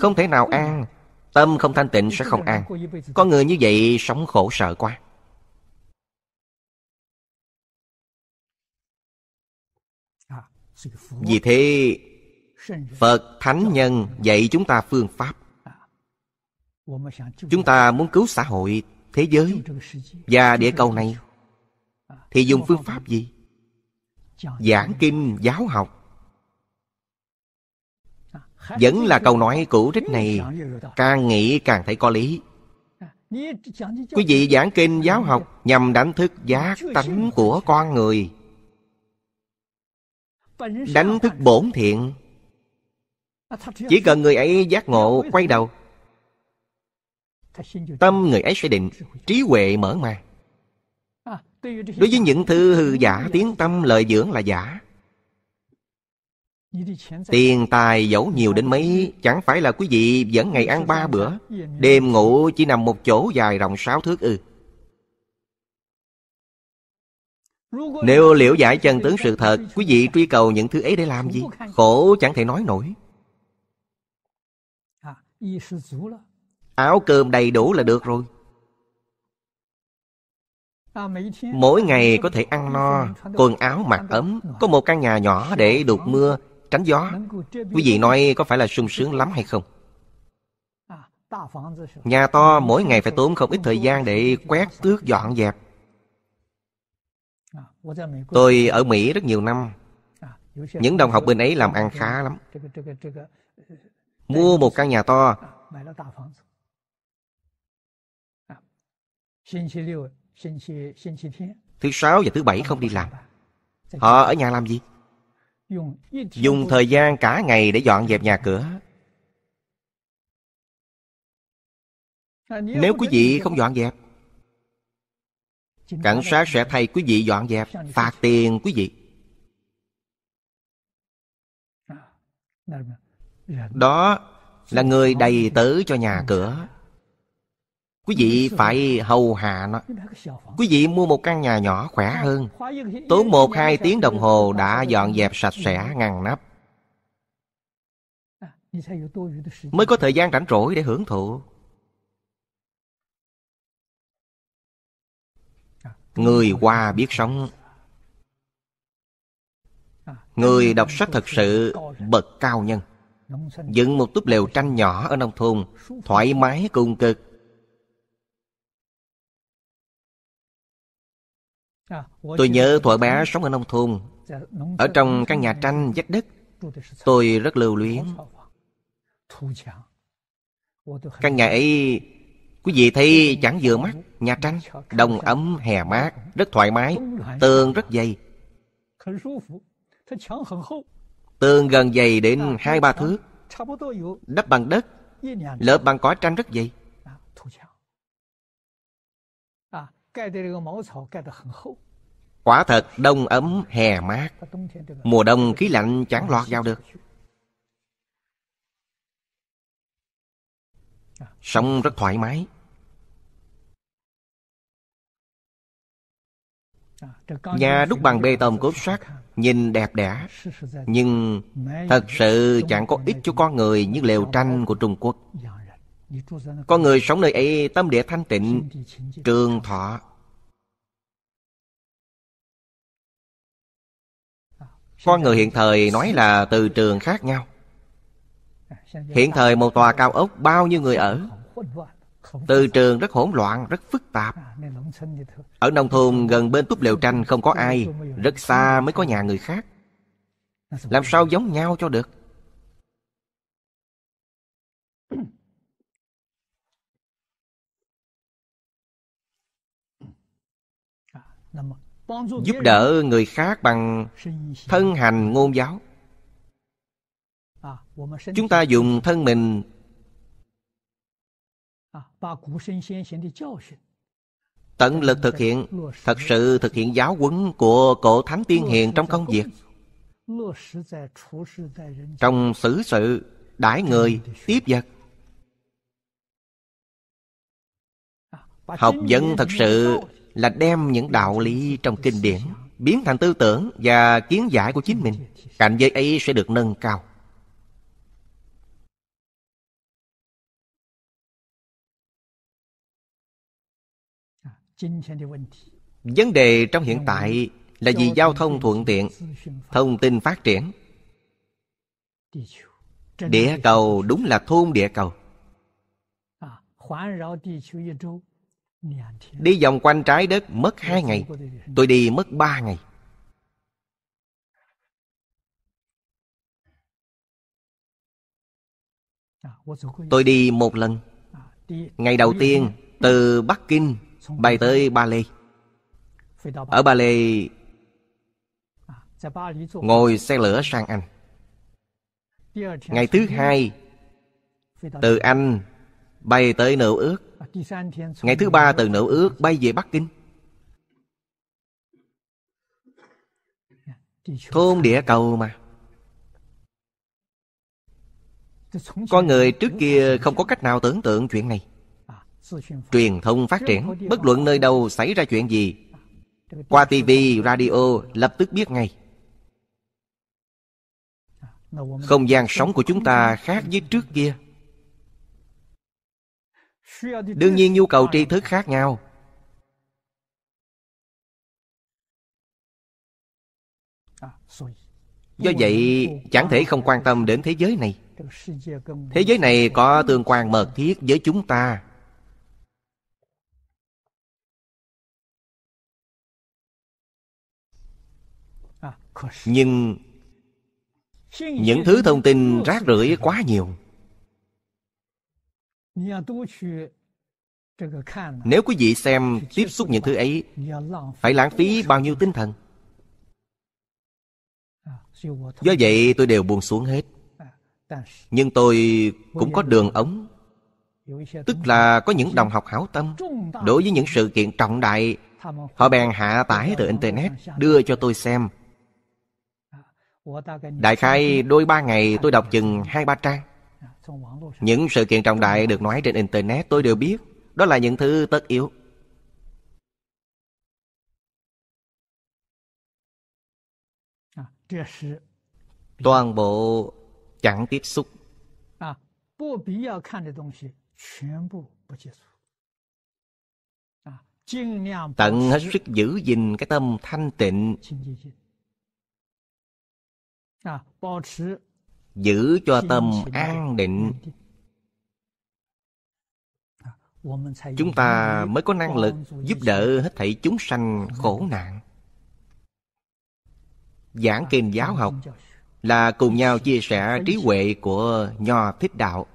không thể nào an Tâm không thanh tịnh sẽ không an Con người như vậy sống khổ sợ quá à, Vì thế Phật Thánh Nhân dạy chúng ta phương pháp à, Chúng ta muốn cứu xã hội, thế giới Và địa cầu này à, Thì dùng phương pháp gì? Giảng kinh, giáo học vẫn là câu nói cũ rích này Càng nghĩ càng thấy có lý Quý vị giảng kinh giáo học Nhằm đánh thức giác tánh của con người Đánh thức bổn thiện Chỉ cần người ấy giác ngộ quay đầu Tâm người ấy sẽ định Trí huệ mở mang Đối với những thứ hư giả Tiếng tâm lời dưỡng là giả Tiền tài giấu nhiều đến mấy Chẳng phải là quý vị vẫn ngày ăn ba bữa Đêm ngủ chỉ nằm một chỗ dài rộng sáu thước ư Nếu liễu giải chân tướng sự thật Quý vị truy cầu những thứ ấy để làm gì Khổ chẳng thể nói nổi à, Áo cơm đầy đủ là được rồi à, Mỗi ngày có thể ăn no Quần áo mặc ấm Có một căn nhà nhỏ để đục mưa tránh gió quý vị nói có phải là sung sướng lắm hay không nhà to mỗi ngày phải tốn không ít thời gian để quét tước dọn dẹp tôi ở mỹ rất nhiều năm những đồng học bên ấy làm ăn khá lắm mua một căn nhà to thứ sáu và thứ bảy không đi làm họ ở nhà làm gì dùng thời gian cả ngày để dọn dẹp nhà cửa nếu quý vị không dọn dẹp cảnh sát sẽ thay quý vị dọn dẹp phạt tiền quý vị đó là người đầy tớ cho nhà cửa Quý vị phải hầu hạ nó Quý vị mua một căn nhà nhỏ khỏe hơn Tốn một hai tiếng đồng hồ đã dọn dẹp sạch sẽ ngăn nắp Mới có thời gian rảnh rỗi để hưởng thụ Người qua biết sống Người đọc sách thật sự bậc cao nhân Dựng một túp lều tranh nhỏ ở nông thôn Thoải mái cùng cực À, tôi nhớ thuở bé sống ở nông thôn Ở trong căn nhà tranh vách đất Tôi rất lưu luyến Căn nhà ấy Quý vị thấy chẳng vừa mắt Nhà tranh đông ấm hè mát Rất thoải mái Tường rất dày Tường gần dày đến à, hai ba thước Đắp bằng đất Lớp bằng cỏ tranh rất dày à, Quả thật đông ấm hè mát Mùa đông khí lạnh chẳng lọt vào được à. Sống rất thoải mái à, Nhà đúc bằng bê tông cốt sắt Nhìn đẹp đẽ Nhưng thật sự chẳng có ít cho con người Như lều tranh của Trung Quốc con người sống nơi ấy tâm địa thanh tịnh, trường thọ. Con người hiện thời nói là từ trường khác nhau. Hiện thời một tòa cao ốc bao nhiêu người ở? Từ trường rất hỗn loạn, rất phức tạp. Ở nông thôn gần bên túp lều tranh không có ai, rất xa mới có nhà người khác. Làm sao giống nhau cho được? giúp đỡ người khác bằng thân hành ngôn giáo chúng ta dùng thân mình tận lực thực hiện thật sự thực hiện giáo huấn của cổ thánh tiên hiền trong công việc trong xử sự đãi người tiếp vật học dân thật sự là đem những đạo lý trong kinh điển biến thành tư tưởng và kiến giải của chính mình cảnh giới ấy sẽ được nâng cao vấn đề trong hiện tại là vì giao thông thuận tiện thông tin phát triển địa cầu đúng là thôn địa cầu Đi vòng quanh trái đất mất hai ngày Tôi đi mất ba ngày Tôi đi một lần Ngày đầu tiên từ Bắc Kinh bay tới Ba Lê Ở Ba Lê Ngồi xe lửa sang Anh Ngày thứ hai Từ Anh bay tới Nữ ước Ngày thứ ba từ nữ ước bay về Bắc Kinh. Thôn địa cầu mà. Con người trước kia không có cách nào tưởng tượng chuyện này. Truyền thông phát triển, bất luận nơi đâu xảy ra chuyện gì, qua TV, radio lập tức biết ngay. Không gian sống của chúng ta khác với trước kia đương nhiên nhu cầu tri thức khác nhau do vậy chẳng thể không quan tâm đến thế giới này thế giới này có tương quan mật thiết với chúng ta nhưng những thứ thông tin rác rưởi quá nhiều nếu quý vị xem tiếp xúc những thứ ấy Phải lãng phí bao nhiêu tinh thần Do vậy tôi đều buông xuống hết Nhưng tôi cũng có đường ống Tức là có những đồng học hảo tâm Đối với những sự kiện trọng đại Họ bèn hạ tải từ Internet Đưa cho tôi xem Đại khai đôi ba ngày tôi đọc chừng hai ba trang những sự kiện trọng đại được nói trên Internet tôi đều biết Đó là những thứ tất yếu Toàn bộ chẳng tiếp xúc Tận hết sức giữ gìn cái tâm thanh tịnh giữ cho tâm an định chúng ta mới có năng lực giúp đỡ hết thảy chúng sanh khổ nạn giảng kinh giáo học là cùng nhau chia sẻ trí huệ của nho thích đạo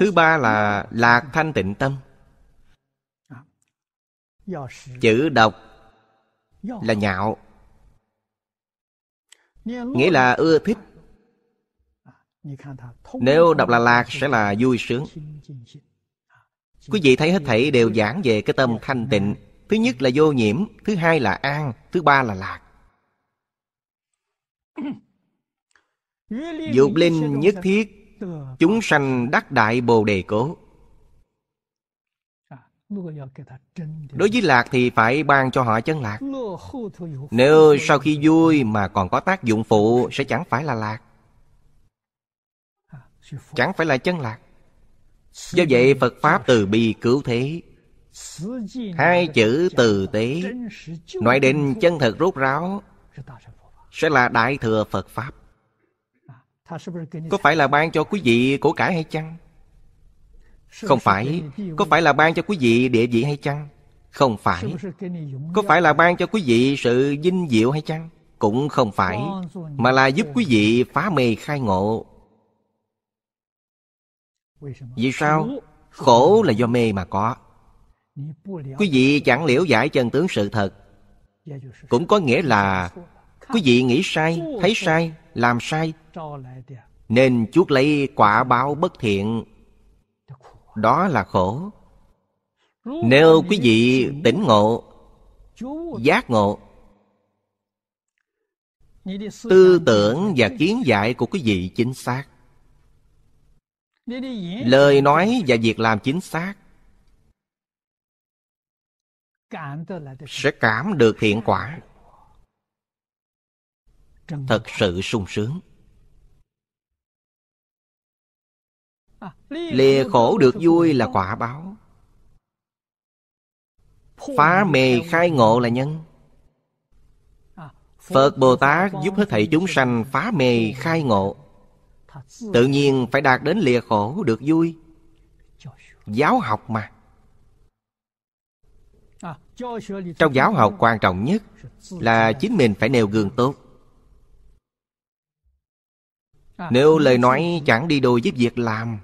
thứ ba là lạc thanh tịnh tâm chữ đọc là nhạo nghĩa là ưa thích à, nếu đọc là lạc sẽ là vui sướng à, quý vị thấy hết thảy đều giảng về cái tâm thanh tịnh thứ nhất là vô nhiễm thứ hai là an thứ ba là lạc dục linh nhất thiết chúng sanh đắc đại bồ đề cố Đối với lạc thì phải ban cho họ chân lạc Nếu sau khi vui mà còn có tác dụng phụ Sẽ chẳng phải là lạc Chẳng phải là chân lạc Do vậy Phật Pháp từ bi cứu thế Hai chữ từ tế Nói đến chân thật rốt ráo Sẽ là Đại Thừa Phật Pháp à, Có phải là ban cho quý vị của cải hay chăng? Không phải Có phải là ban cho quý vị địa vị hay chăng? Không phải Có phải là ban cho quý vị sự vinh diệu hay chăng? Cũng không phải Mà là giúp quý vị phá mê khai ngộ Vì sao? Khổ là do mê mà có Quý vị chẳng liễu giải chân tướng sự thật Cũng có nghĩa là Quý vị nghĩ sai, thấy sai, làm sai Nên chuốc lấy quả báo bất thiện đó là khổ nếu quý vị tỉnh ngộ giác ngộ tư tưởng và kiến giải của quý vị chính xác lời nói và việc làm chính xác sẽ cảm được hiện quả thật sự sung sướng Lìa khổ được vui là quả báo Phá mê khai ngộ là nhân à, Phật Bồ Tát giúp hết thảy chúng sanh phá mê khai ngộ Tự nhiên phải đạt đến lìa khổ được vui Giáo học mà à, Trong giáo học quan trọng nhất Là chính mình phải nêu gương tốt à, Nếu lời nói chẳng đi đôi với việc làm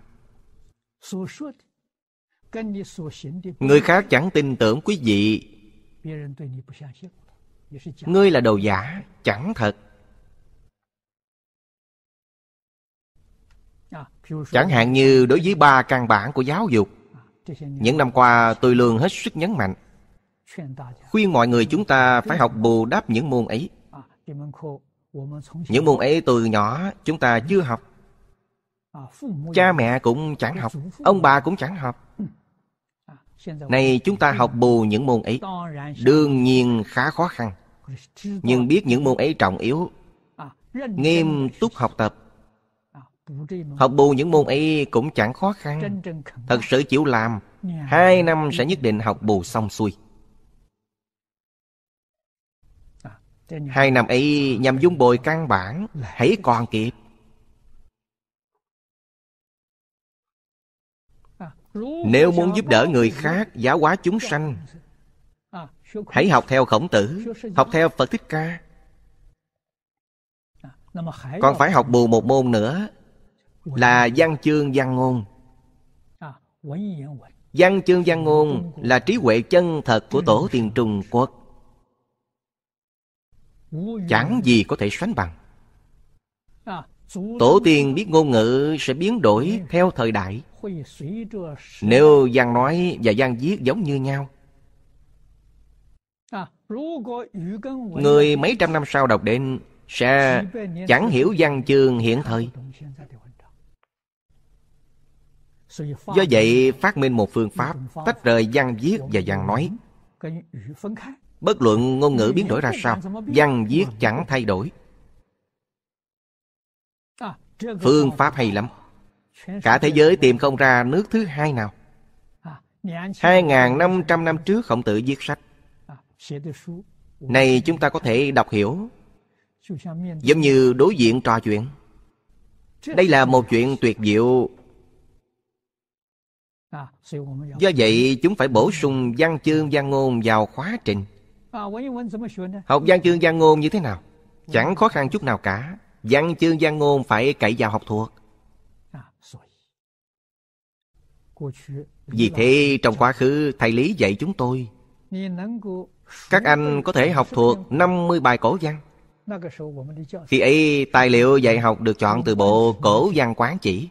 Người khác chẳng tin tưởng quý vị Ngươi là đồ giả, chẳng thật Chẳng hạn như đối với ba căn bản của giáo dục Những năm qua tôi luôn hết sức nhấn mạnh Khuyên mọi người chúng ta phải học bù đắp những môn ấy Những môn ấy từ nhỏ chúng ta chưa học À, cha mẹ cũng chẳng học ừ. à, ông bà cũng chẳng học này chúng ta học bù những môn ấy đương nhiên khá khó khăn nhưng biết những môn ấy trọng yếu à, nghiêm túc học tập học bù những môn ấy cũng chẳng khó khăn thật sự chịu làm hai năm sẽ nhất định học bù xong xuôi hai năm ấy nhằm dung bồi căn bản hãy còn kịp nếu muốn giúp đỡ người khác giáo hóa chúng sanh à, hãy học theo khổng tử học theo phật thích ca à, còn phải học bù một môn nữa là văn chương văn ngôn à, văn chương văn ngôn là trí huệ chân thật của tổ tiên trung quốc chẳng gì có thể sánh bằng tổ tiên biết ngôn ngữ sẽ biến đổi theo thời đại nếu văn nói và văn viết giống như nhau Người mấy trăm năm sau đọc đến Sẽ chẳng hiểu văn chương hiện thời Do vậy phát minh một phương pháp Tách rời văn viết và văn nói Bất luận ngôn ngữ biến đổi ra sao Văn viết chẳng thay đổi Phương pháp hay lắm Cả thế giới tìm không ra nước thứ hai nào 2.500 năm trước khổng tử viết sách Này chúng ta có thể đọc hiểu Giống như đối diện trò chuyện Đây là một chuyện tuyệt diệu Do vậy chúng phải bổ sung văn chương văn ngôn vào khóa trình Học văn chương văn ngôn như thế nào? Chẳng khó khăn chút nào cả Văn chương văn ngôn phải cậy vào học thuộc Vì thế trong quá khứ thầy Lý dạy chúng tôi Các anh có thể học thuộc 50 bài cổ văn Khi ấy tài liệu dạy học được chọn từ bộ cổ văn quán chỉ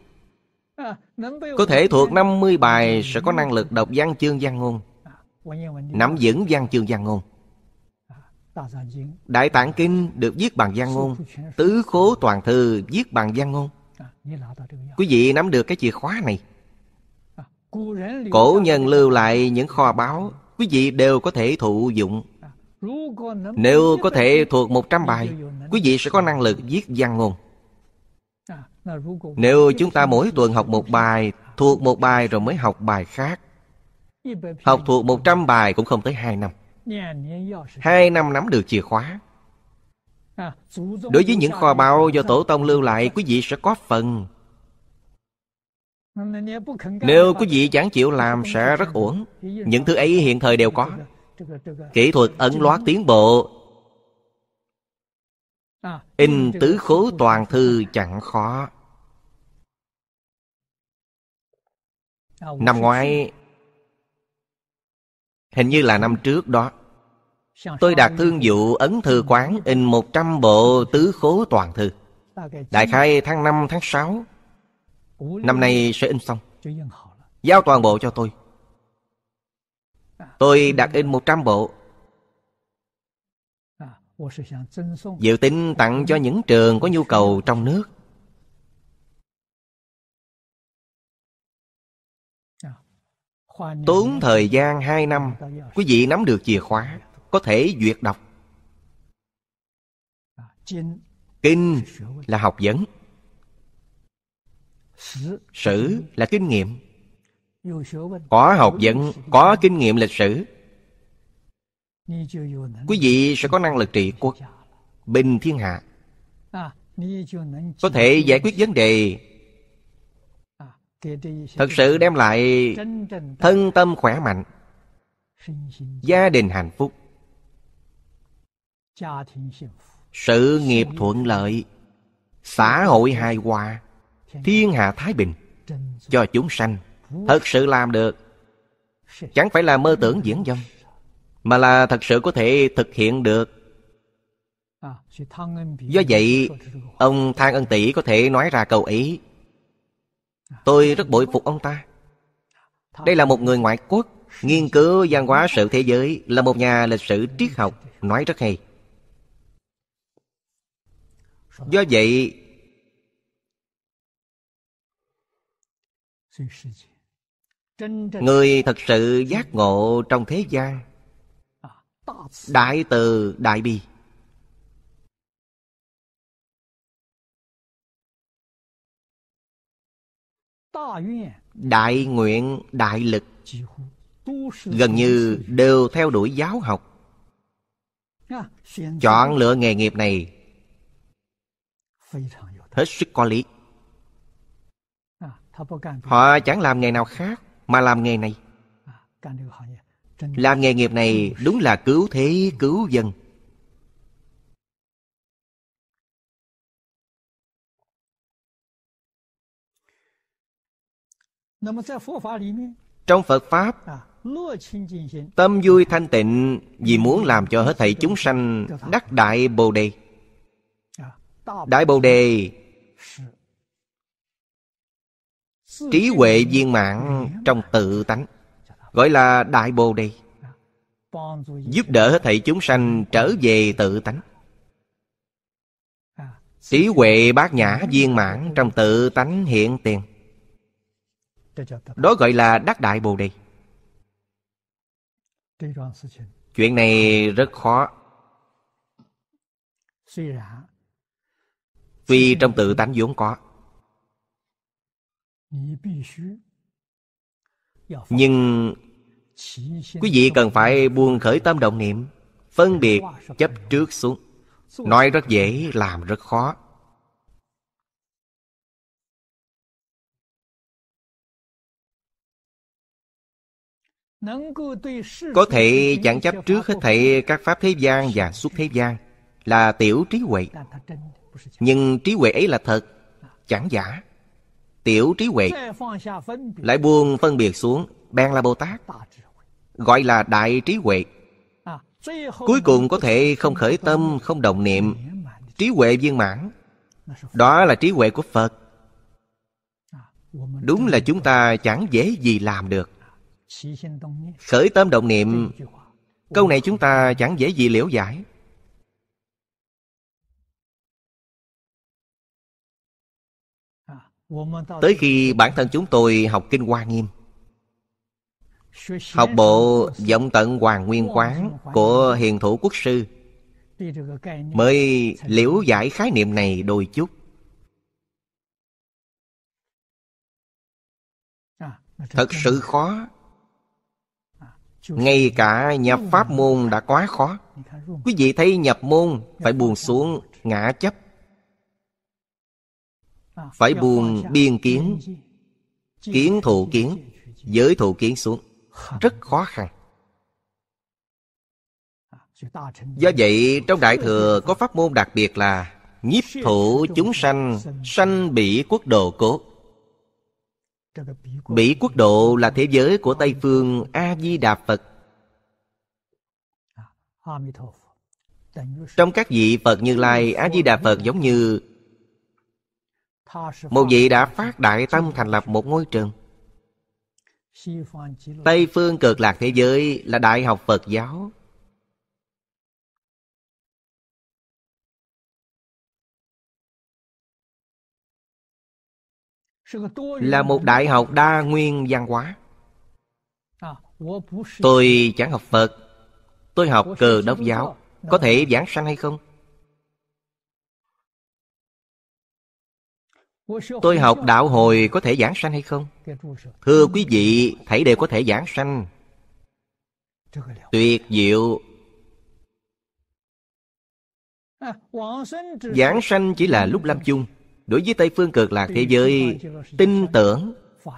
Có thể thuộc 50 bài sẽ có năng lực đọc văn chương văn ngôn Nắm vững văn chương văn ngôn Đại Tạng Kinh được viết bằng văn ngôn Tứ Khố Toàn Thư viết bằng văn ngôn Quý vị nắm được cái chìa khóa này Cổ nhân lưu lại những kho báu Quý vị đều có thể thụ dụng Nếu có thể thuộc 100 bài Quý vị sẽ có năng lực viết văn ngôn Nếu chúng ta mỗi tuần học một bài Thuộc một bài rồi mới học bài khác Học thuộc 100 bài cũng không tới 2 năm 2 năm nắm được chìa khóa Đối với những kho báu do Tổ Tông lưu lại Quý vị sẽ có phần nếu quý vị chẳng chịu làm sẽ rất uổng Những thứ ấy hiện thời đều có Kỹ thuật ấn loát tiến bộ In tứ khố toàn thư chẳng khó Năm ngoái Hình như là năm trước đó Tôi đạt thương vụ ấn thư quán in một trăm bộ tứ khố toàn thư Đại khai tháng năm tháng sáu Năm nay sẽ in xong Giao toàn bộ cho tôi Tôi đặt in 100 bộ Dự tính tặng cho những trường có nhu cầu trong nước Tốn thời gian 2 năm Quý vị nắm được chìa khóa Có thể duyệt đọc Kinh là học vấn sử là kinh nghiệm có học vấn có kinh nghiệm lịch sử quý vị sẽ có năng lực trị quốc bình thiên hạ có thể giải quyết vấn đề thật sự đem lại thân tâm khỏe mạnh gia đình hạnh phúc sự nghiệp thuận lợi xã hội hài hòa thiên hạ thái bình cho chúng sanh thật sự làm được chẳng phải là mơ tưởng diễn dông mà là thật sự có thể thực hiện được do vậy ông thang ân tỷ có thể nói ra câu ý. tôi rất bội phục ông ta đây là một người ngoại quốc nghiên cứu văn hóa sự thế giới là một nhà lịch sử triết học nói rất hay do vậy người thật sự giác ngộ trong thế gian à, đại từ đại bi đại nguyện đại lực gần như đều theo đuổi giáo học chọn lựa nghề nghiệp này hết sức có lý Họ chẳng làm nghề nào khác Mà làm nghề này Làm nghề nghiệp này đúng là cứu thế cứu dân Trong Phật Pháp Tâm vui thanh tịnh Vì muốn làm cho hết thảy chúng sanh Đắc Đại Bồ Đề Đại Bồ Đề trí huệ viên mãn trong tự tánh gọi là đại bồ đề giúp đỡ thầy chúng sanh trở về tự tánh trí huệ bát nhã viên mãn trong tự tánh hiện tiền đó gọi là đắc đại bồ đề chuyện này rất khó tuy trong tự tánh vốn có nhưng quý vị cần phải buông khởi tâm động niệm phân biệt chấp trước xuống nói rất dễ làm rất khó có thể chẳng chấp trước hết thảy các pháp thế gian và xuất thế gian là tiểu trí huệ nhưng trí huệ ấy là thật chẳng giả tiểu trí huệ lại buông phân biệt xuống bèn là bồ tát gọi là đại trí huệ cuối cùng có thể không khởi tâm không đồng niệm trí huệ viên mãn đó là trí huệ của phật đúng là chúng ta chẳng dễ gì làm được khởi tâm động niệm câu này chúng ta chẳng dễ gì liễu giải Tới khi bản thân chúng tôi học Kinh Hoa Nghiêm Học bộ Giọng Tận Hoàng Nguyên Quán của Hiền Thủ Quốc Sư Mới liễu giải khái niệm này đôi chút Thật sự khó Ngay cả nhập pháp môn đã quá khó Quý vị thấy nhập môn phải buồn xuống ngã chấp À, Phải buông biên kiến Kiến thụ kiến Giới thụ kiến xuống Rất khó khăn à, Do vậy trong Đại Thừa có pháp môn đặc biệt là Nhiếp thụ chúng sanh Sanh bị quốc độ cố bị quốc độ là thế giới của Tây Phương A-di-đà Phật à, Trong các vị Phật Như Lai A-di-đà Phật giống như một vị đã phát đại tâm thành lập một ngôi trường tây phương cực lạc thế giới là đại học phật giáo là một đại học đa nguyên văn hóa tôi chẳng học phật tôi học cờ đốc giáo có thể giảng sanh hay không Tôi học đạo hồi có thể giảng sanh hay không? Thưa quý vị, thầy đều có thể giảng sanh. Tuyệt diệu. Giảng sanh chỉ là lúc lâm chung. Đối với Tây Phương cực lạc thế giới, tin tưởng,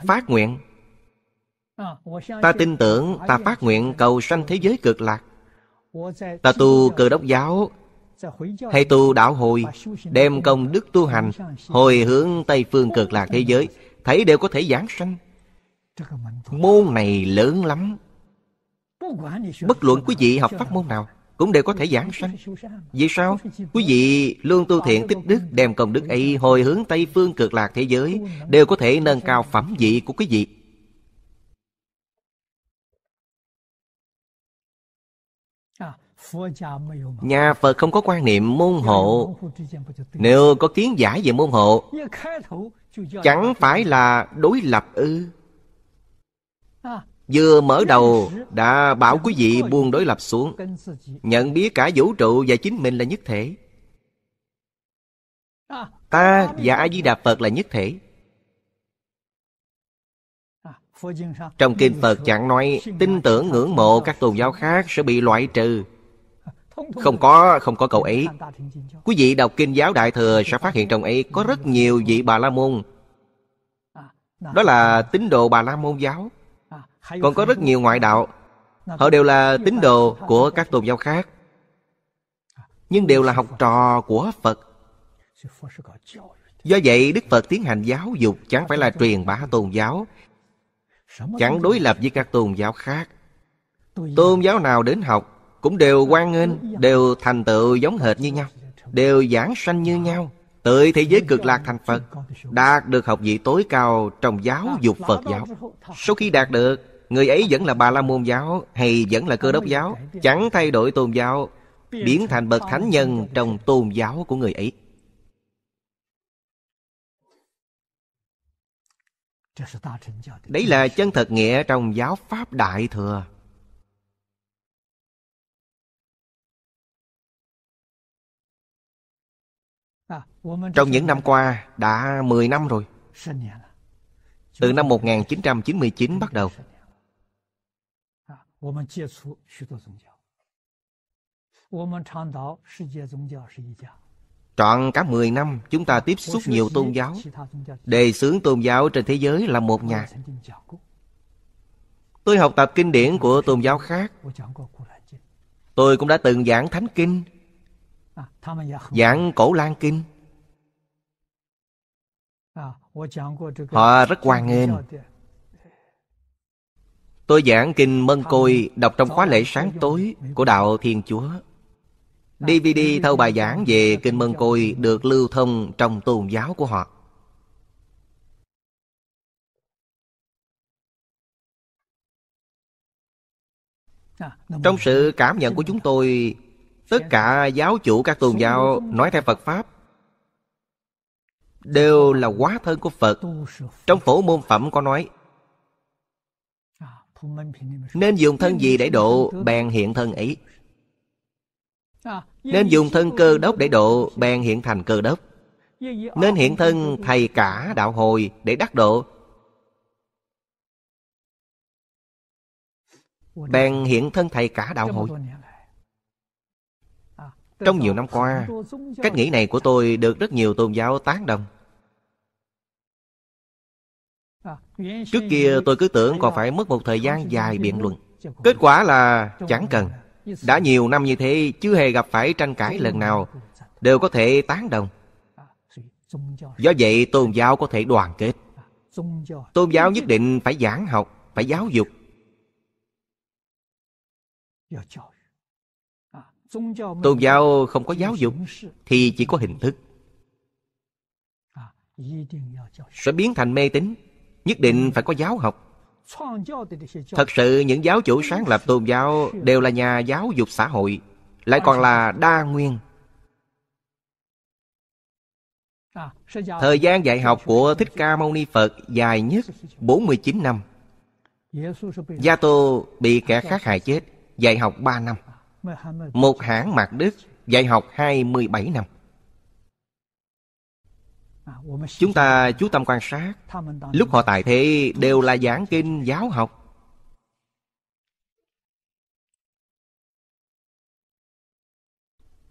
phát nguyện. Ta tin tưởng, ta phát nguyện cầu sanh thế giới cực lạc. Ta tu cơ đốc giáo hay tu đạo hồi Đem công đức tu hành Hồi hướng Tây phương cực lạc thế giới Thấy đều có thể giảng sanh Môn này lớn lắm Bất luận quý vị học pháp môn nào Cũng đều có thể giảng sanh Vì sao? Quý vị luôn tu thiện tích đức Đem công đức ấy hồi hướng Tây phương cực lạc thế giới Đều có thể nâng cao phẩm vị của quý vị Nhà Phật không có quan niệm môn hộ Nếu có kiến giải về môn hộ Chẳng phải là đối lập ư Vừa mở đầu đã bảo quý vị buông đối lập xuống Nhận biết cả vũ trụ và chính mình là nhất thể Ta và A-di-đà Phật là nhất thể Trong kinh Phật chẳng nói Tin tưởng ngưỡng mộ các tôn giáo khác sẽ bị loại trừ không có không có câu ấy Quý vị đọc Kinh giáo Đại Thừa sẽ phát hiện trong ấy Có rất nhiều vị Bà La Môn Đó là tín đồ Bà La Môn giáo Còn có rất nhiều ngoại đạo Họ đều là tín đồ của các tôn giáo khác Nhưng đều là học trò của Phật Do vậy Đức Phật tiến hành giáo dục Chẳng phải là truyền bá tôn giáo Chẳng đối lập với các tôn giáo khác Tôn giáo nào đến học cũng đều quan nghênh đều thành tựu giống hệt như nhau đều giảng sanh như nhau tự thế giới cực lạc thành phật đạt được học vị tối cao trong giáo dục phật giáo sau khi đạt được người ấy vẫn là bà la môn giáo hay vẫn là cơ đốc giáo chẳng thay đổi tôn giáo biến thành bậc thánh nhân trong tôn giáo của người ấy đấy là chân thật nghĩa trong giáo pháp đại thừa Trong những năm qua đã 10 năm rồi Từ năm 1999 bắt đầu Trọn cả 10 năm chúng ta tiếp xúc nhiều tôn giáo Đề xướng tôn giáo trên thế giới là một nhà Tôi học tập kinh điển của tôn giáo khác Tôi cũng đã từng giảng Thánh Kinh à, Giảng Cổ Lan Kinh Họ rất quan nghênh Tôi giảng kinh Mân Côi đọc trong khóa lễ sáng tối của Đạo Thiên Chúa. DVD thâu bài giảng về kinh Mân Côi được lưu thông trong tôn giáo của họ. À, trong sự cảm nhận của chúng tôi, tất cả giáo chủ các tôn giáo nói theo Phật Pháp đều là quá thân của phật trong phổ môn phẩm có nói nên dùng thân gì để độ bèn hiện thân ấy Nên dùng thân cơ đốc để độ bèn hiện thành cơ đốc Nên hiện thân thầy cả đạo hồi để đắc độ Bèn hiện thân thầy cả đạo hồi Trong nhiều năm qua Cách nghĩ này của tôi được rất nhiều tôn giáo tán đồng Trước kia tôi cứ tưởng còn phải mất một thời gian dài biện luận Kết quả là chẳng cần Đã nhiều năm như thế Chưa hề gặp phải tranh cãi lần nào Đều có thể tán đồng Do vậy tôn giáo có thể đoàn kết Tôn giáo nhất định phải giảng học Phải giáo dục Tôn giáo không có giáo dục Thì chỉ có hình thức Sẽ biến thành mê tín nhất định phải có giáo học thật sự những giáo chủ sáng lập tôn giáo đều là nhà giáo dục xã hội lại còn là đa nguyên Thời gian dạy học của Thích Ca Mâu Ni Phật dài nhất 49 năm. Gia Tô bị kẻ khác hại chết, dạy học 3 năm. Một hãng Mạc Đức dạy học 27 năm. À, Chúng ta chú tâm quan sát Lúc họ tại thế đều là giảng kinh giáo học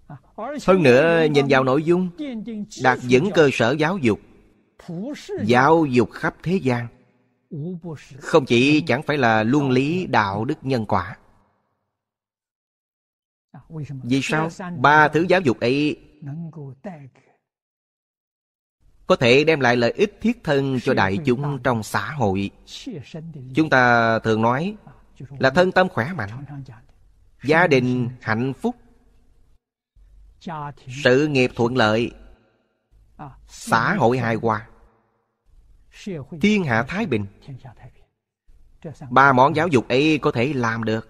à, Hơn nữa nhìn vào nội dung Đạt vững cơ sở giáo dục Giáo dục khắp thế gian Không chỉ chẳng phải là luân lý đạo đức nhân quả à, Vì sao? Ba thứ giáo dục ấy có thể đem lại lợi ích thiết thân cho đại chúng trong xã hội chúng ta thường nói là thân tâm khỏe mạnh gia đình hạnh phúc sự nghiệp thuận lợi xã hội hài hòa thiên hạ thái bình ba món giáo dục ấy có thể làm được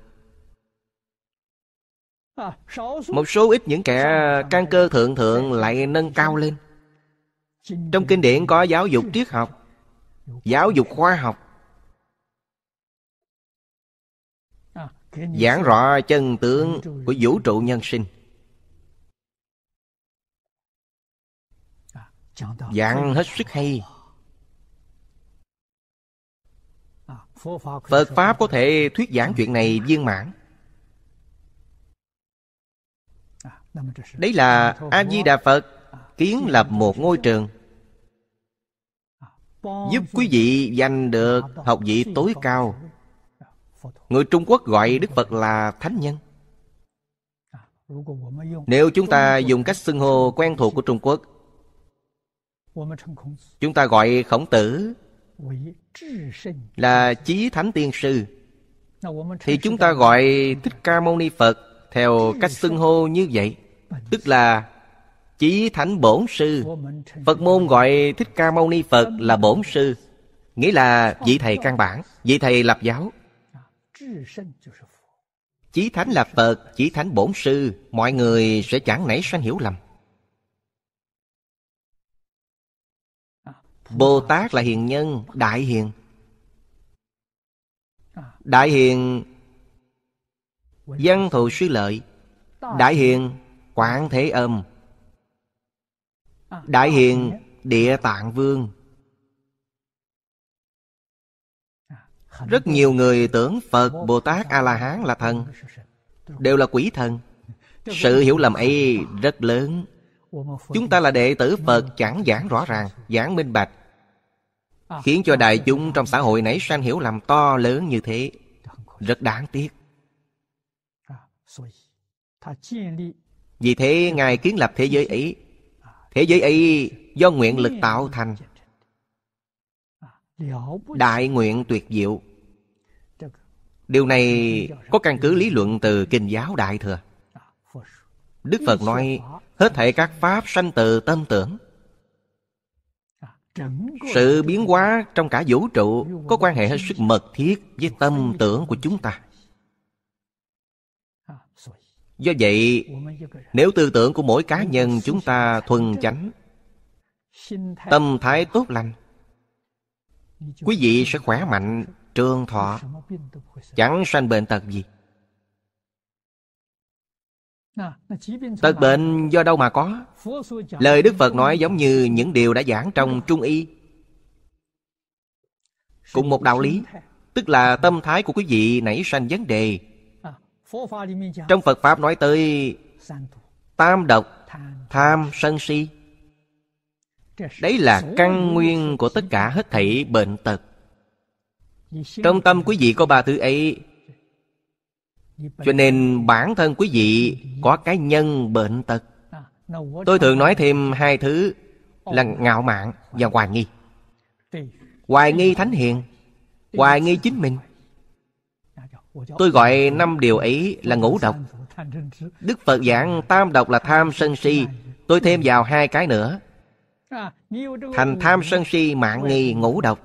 một số ít những kẻ căn cơ thượng thượng lại nâng cao lên trong kinh điển có giáo dục triết học giáo dục khoa học giảng rõ chân tướng của vũ trụ nhân sinh giảng hết sức hay phật pháp có thể thuyết giảng chuyện này viên mãn đấy là a di đà phật kiến lập một ngôi trường giúp quý vị giành được học vị tối cao người trung quốc gọi đức phật là thánh nhân nếu chúng ta dùng cách xưng hô quen thuộc của trung quốc chúng ta gọi khổng tử là chí thánh tiên sư thì chúng ta gọi thích ca mâu ni phật theo cách xưng hô như vậy tức là Chí Thánh Bổn Sư Phật môn gọi Thích Ca Mâu Ni Phật là Bổn Sư Nghĩa là vị thầy căn bản Vị thầy lập giáo Chí Thánh là Phật Chí Thánh Bổn Sư Mọi người sẽ chẳng nảy sanh hiểu lầm Bồ Tát là hiền nhân Đại hiền Đại hiền Dân thù suy lợi Đại hiền Quảng thế âm Ờ, đại ờ, ờ, hiền địa tạng vương à, rất nhiều người tưởng phật bồ tát a la hán là thần đều là quỷ thần sự hiểu lầm ấy rất lớn chúng ta là đệ tử phật chẳng giảng rõ ràng giảng minh bạch à, khiến cho à, đại chúng trong xã hội nảy sanh hiểu lầm to lớn như thế rất đáng tiếc vì thế ngài kiến lập thế giới ấy Thế giới ấy do nguyện lực tạo thành Đại nguyện tuyệt diệu Điều này có căn cứ lý luận từ Kinh giáo Đại Thừa Đức Phật nói Hết thể các pháp sanh từ tâm tưởng Sự biến hóa trong cả vũ trụ Có quan hệ hết sức mật thiết với tâm tưởng của chúng ta do vậy nếu tư tưởng của mỗi cá nhân chúng ta thuần chánh tâm thái tốt lành quý vị sẽ khỏe mạnh trường thọ chẳng sanh bệnh tật gì tật bệnh do đâu mà có lời đức phật nói giống như những điều đã giảng trong trung y cùng một đạo lý tức là tâm thái của quý vị nảy sanh vấn đề trong Phật Pháp nói tới tam độc, tham, sân si. Đấy là căn nguyên của tất cả hết thảy bệnh tật. Trong tâm quý vị có ba thứ ấy Cho nên bản thân quý vị có cái nhân bệnh tật à, Tôi thường nói thêm hai thứ là ngạo mạn và hoài nghi Hoài nghi thánh hiền Hoài nghi chính mình Tôi gọi năm điều ấy là ngũ độc Đức Phật giảng tam độc là tham sân si Tôi thêm vào hai cái nữa Thành tham sân si mạng nghi ngũ độc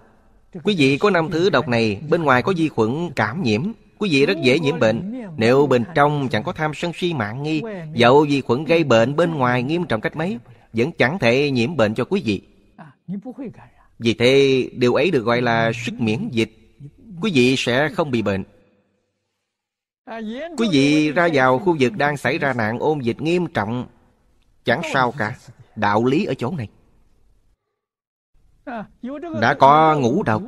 Quý vị có năm thứ độc này Bên ngoài có vi khuẩn cảm nhiễm Quý vị rất dễ nhiễm bệnh Nếu bên trong chẳng có tham sân si mạng nghi Dẫu vi khuẩn gây bệnh bên ngoài nghiêm trọng cách mấy Vẫn chẳng thể nhiễm bệnh cho quý vị Vì thế điều ấy được gọi là sức miễn dịch Quý vị sẽ không bị bệnh À, quý vị ra vào khu vực đang xảy ra nạn ôn dịch nghiêm trọng Chẳng sao cả Đạo lý ở chỗ này à, Đã có ngũ độc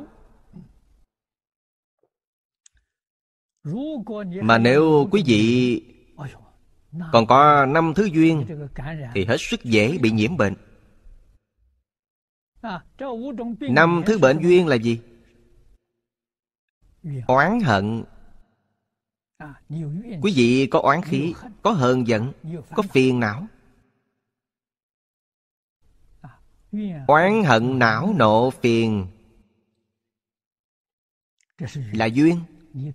Mà nếu quý vị còn có năm thứ duyên Thì hết sức dễ bị nhiễm bệnh à, Năm thứ bệnh duyên là gì? Oán hận Quý vị có oán khí Có hờn giận Có phiền não Oán hận não nộ phiền Là duyên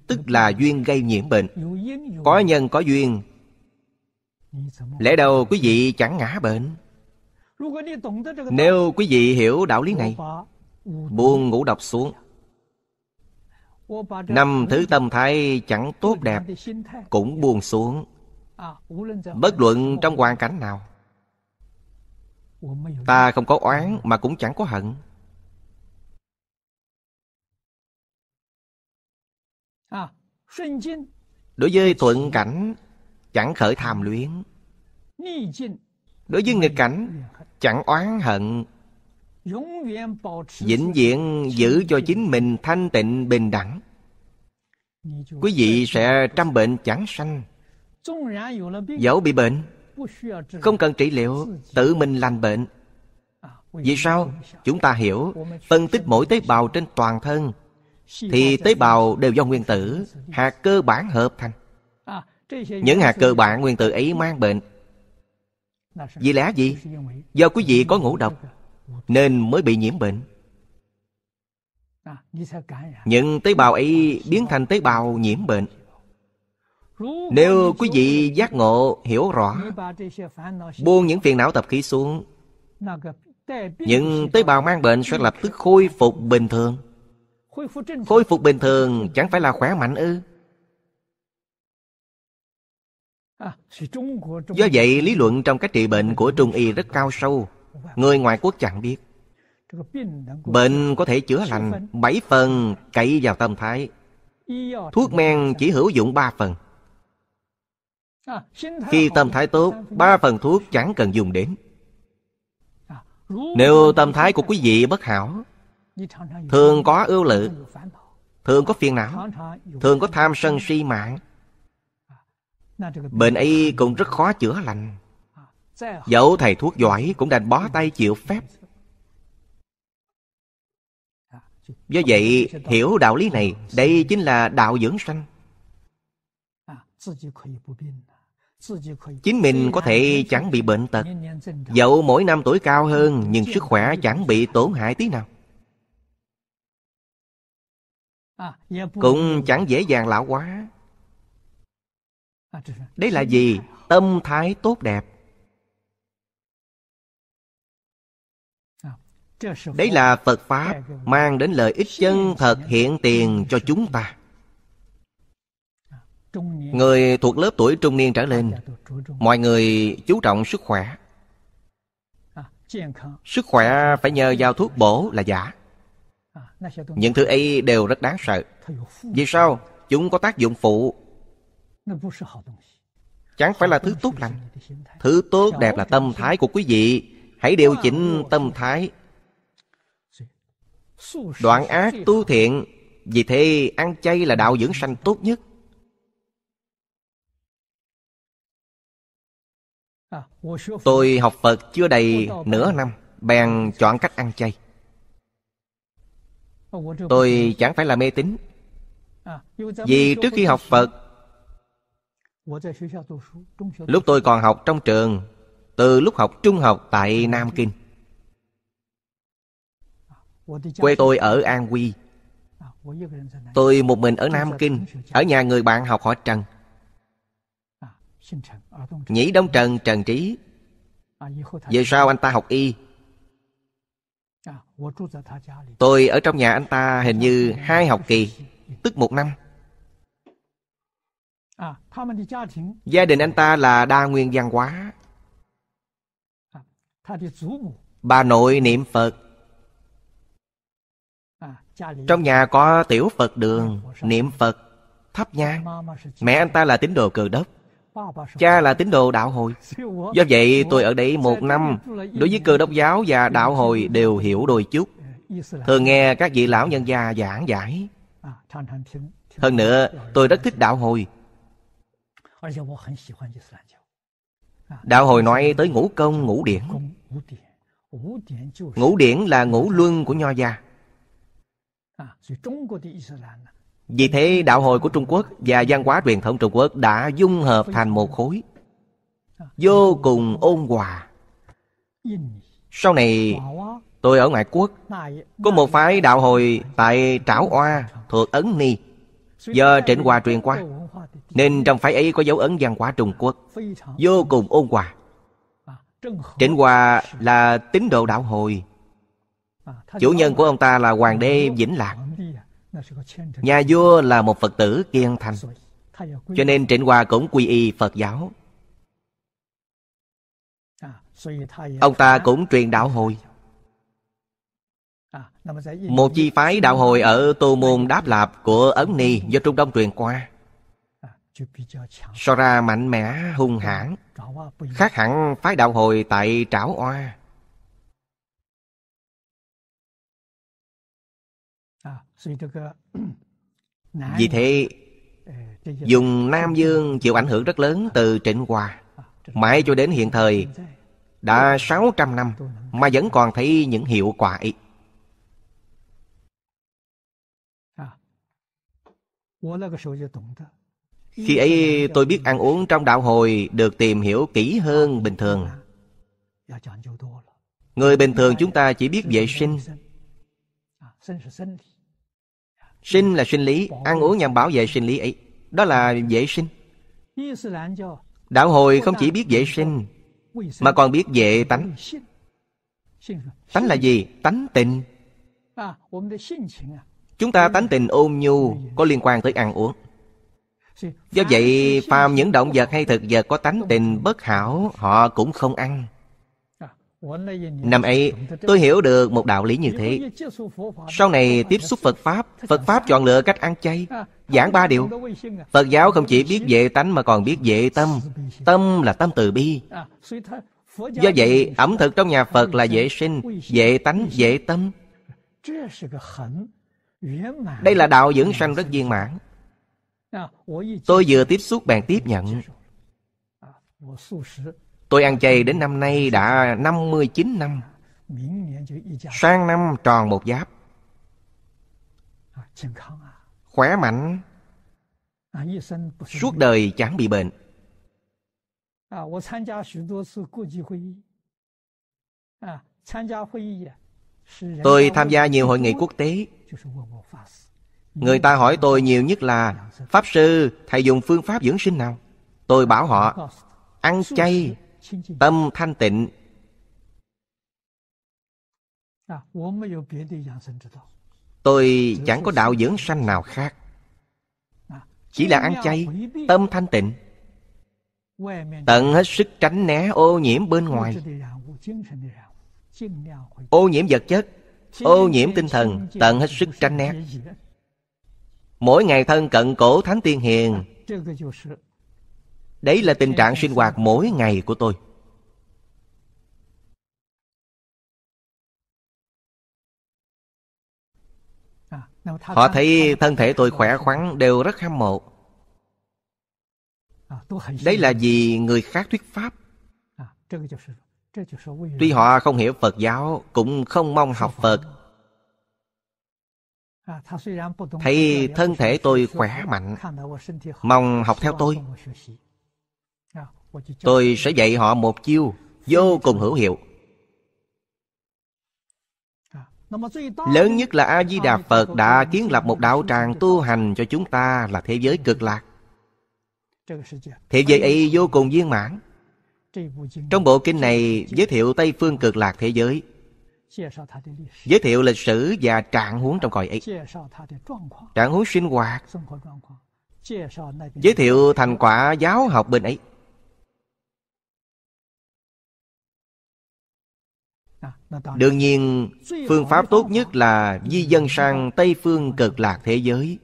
Tức là duyên gây nhiễm bệnh Có nhân có duyên Lẽ đâu quý vị chẳng ngã bệnh Nếu quý vị hiểu đạo lý này Buông ngủ độc xuống năm thứ tâm thái chẳng tốt đẹp cũng buông xuống bất luận trong hoàn cảnh nào ta không có oán mà cũng chẳng có hận đối với thuận cảnh chẳng khởi tham luyến đối với nghịch cảnh chẳng oán hận vĩnh viễn giữ cho chính mình thanh tịnh bình đẳng quý vị sẽ trăm bệnh chẳng sanh dẫu bị bệnh không cần trị liệu tự mình lành bệnh vì sao chúng ta hiểu phân tích mỗi tế bào trên toàn thân thì tế bào đều do nguyên tử hạt cơ bản hợp thành những hạt cơ bản nguyên tử ấy mang bệnh vì lẽ gì do quý vị có ngũ độc nên mới bị nhiễm bệnh à, những tế bào ấy biến thành tế bào nhiễm bệnh nếu quý vị giác ngộ hiểu rõ buông những phiền não tập khí xuống những tế bào mang bệnh sẽ lập tức khôi phục bình thường khôi phục bình thường chẳng phải là khỏe mạnh ư do vậy lý luận trong cách trị bệnh của trung y rất cao sâu Người ngoài quốc chẳng biết Bệnh có thể chữa lành bảy phần cậy vào tâm thái Thuốc men chỉ hữu dụng ba phần Khi tâm thái tốt ba phần thuốc chẳng cần dùng đến Nếu tâm thái của quý vị bất hảo Thường có ưu lự Thường có phiền não Thường có tham sân si mạng Bệnh ấy cũng rất khó chữa lành Dẫu thầy thuốc giỏi cũng đành bó tay chịu phép Do vậy hiểu đạo lý này Đây chính là đạo dưỡng sanh Chính mình có thể chẳng bị bệnh tật Dẫu mỗi năm tuổi cao hơn Nhưng sức khỏe chẳng bị tổn hại tí nào Cũng chẳng dễ dàng lão quá đây là gì? Tâm thái tốt đẹp Đấy là Phật Pháp mang đến lợi ích chân thật hiện tiền cho chúng ta. Người thuộc lớp tuổi trung niên trở lên, mọi người chú trọng sức khỏe. Sức khỏe phải nhờ vào thuốc bổ là giả. Những thứ ấy đều rất đáng sợ. Vì sao? Chúng có tác dụng phụ. Chẳng phải là thứ tốt lành. Thứ tốt đẹp là tâm thái của quý vị. Hãy điều chỉnh tâm thái Đoạn ác tu thiện Vì thế ăn chay là đạo dưỡng sanh tốt nhất Tôi học Phật chưa đầy nửa năm Bèn chọn cách ăn chay Tôi chẳng phải là mê tín Vì trước khi học Phật Lúc tôi còn học trong trường Từ lúc học trung học tại Nam Kinh Quê tôi ở An Huy Tôi một mình ở Nam Kinh Ở nhà người bạn học họ Trần Nhĩ Đông Trần Trần Trí Về sau anh ta học y Tôi ở trong nhà anh ta hình như hai học kỳ Tức một năm Gia đình anh ta là đa nguyên văn hóa Bà nội niệm Phật trong nhà có tiểu Phật đường Niệm Phật thấp nhang Mẹ anh ta là tín đồ cờ đốc Cha là tín đồ đạo hồi Do vậy tôi ở đây một năm Đối với cơ đốc giáo và đạo hồi đều hiểu đôi chút Thường nghe các vị lão nhân gia giảng giải Hơn nữa tôi rất thích đạo hồi Đạo hồi nói tới ngũ công, ngũ điển Ngũ điển là ngũ luân của Nho Gia À, Vì thế vâng, đạo hồi của Trung Quốc và văn hóa truyền thống Trung Quốc đã dung hợp vâng. thành một khối à, Vô vâng. cùng ôn hòa Sau này tôi ở ngoại quốc Có một phái đạo hồi tại Trảo Oa thuộc Ấn Ni Do Trịnh Hòa truyền qua Nên trong phái ấy có dấu ấn văn hóa Trung Quốc Vô cùng ôn hòa à, Trịnh Hòa là tín đồ đạo hồi Chủ nhân của ông ta là Hoàng đế Vĩnh Lạc Nhà vua là một Phật tử kiên thành Cho nên Trịnh Hòa cũng quy y Phật giáo à, Ông ta à, cũng truyền đạo hồi à, Một chi phái đạo hồi ở Tô Môn Đáp Lạp của Ấn Ni do Trung Đông truyền qua So ra mạnh mẽ hung hãn Khác hẳn phái đạo hồi tại Trảo Oa Vì thế ờ, Dùng Nam Dương chịu ảnh hưởng rất lớn từ Trịnh Hòa à, Mãi cho đến hiện thời Đã 600 năm Mà vẫn còn thấy những hiệu quả ấy à. Khi ấy tôi biết ăn uống trong đạo hồi Được tìm hiểu kỹ hơn bình thường dạ, dạ, Người bình thường dạ, chúng ta chỉ biết vệ sinh à, sinh là sinh lý ăn uống nhằm bảo vệ sinh lý ấy đó là vệ sinh đạo hồi không chỉ biết vệ sinh mà còn biết vệ tánh tánh là gì tánh tình chúng ta tánh tình ôm nhu có liên quan tới ăn uống do vậy phàm những động vật hay thực vật có tánh tình bất hảo họ cũng không ăn Năm ấy tôi hiểu được một đạo lý như thế Sau này tiếp xúc Phật Pháp Phật Pháp chọn lựa cách ăn chay Giảng ba điều à. Phật giáo không chỉ biết vệ tánh mà còn biết vệ tâm Tâm là tâm từ bi à, Do vậy ẩm thực trong nhà Phật là vệ sinh Vệ tánh, vệ tâm Đây là đạo dưỡng sanh rất viên mãn à, Tôi vừa tiếp xúc bạn tiếp nhận Tôi ăn chay đến năm nay đã 59 năm Sang năm tròn một giáp Khỏe mạnh Suốt đời chẳng bị bệnh Tôi tham gia nhiều hội nghị quốc tế Người ta hỏi tôi nhiều nhất là Pháp sư, thầy dùng phương pháp dưỡng sinh nào? Tôi bảo họ Ăn chay tâm thanh tịnh tôi chẳng có đạo dưỡng sanh nào khác chỉ là ăn chay tâm thanh tịnh tận hết sức tránh né ô nhiễm bên ngoài ô nhiễm vật chất ô nhiễm tinh thần tận hết sức tránh né mỗi ngày thân cận cổ thánh tiên hiền Đấy là tình trạng sinh hoạt mỗi ngày của tôi Họ thấy thân thể tôi khỏe khoắn đều rất hâm mộ Đấy là vì người khác thuyết Pháp Tuy họ không hiểu Phật giáo Cũng không mong học Phật Thấy thân thể tôi khỏe mạnh Mong học theo tôi Tôi sẽ dạy họ một chiêu Vô cùng hữu hiệu Lớn nhất là A-di-đà Phật đã kiến lập một đạo tràng tu hành cho chúng ta là thế giới cực lạc. Thế giới ấy vô cùng viên mãn. Trong bộ kinh này giới thiệu Tây phương cực lạc thế giới. Giới thiệu lịch sử và trạng huống trong cõi ấy. Trạng huống sinh hoạt. Giới thiệu thành quả giáo học bên ấy. Đương nhiên phương pháp tốt nhất là di dân sang Tây phương cực lạc thế giới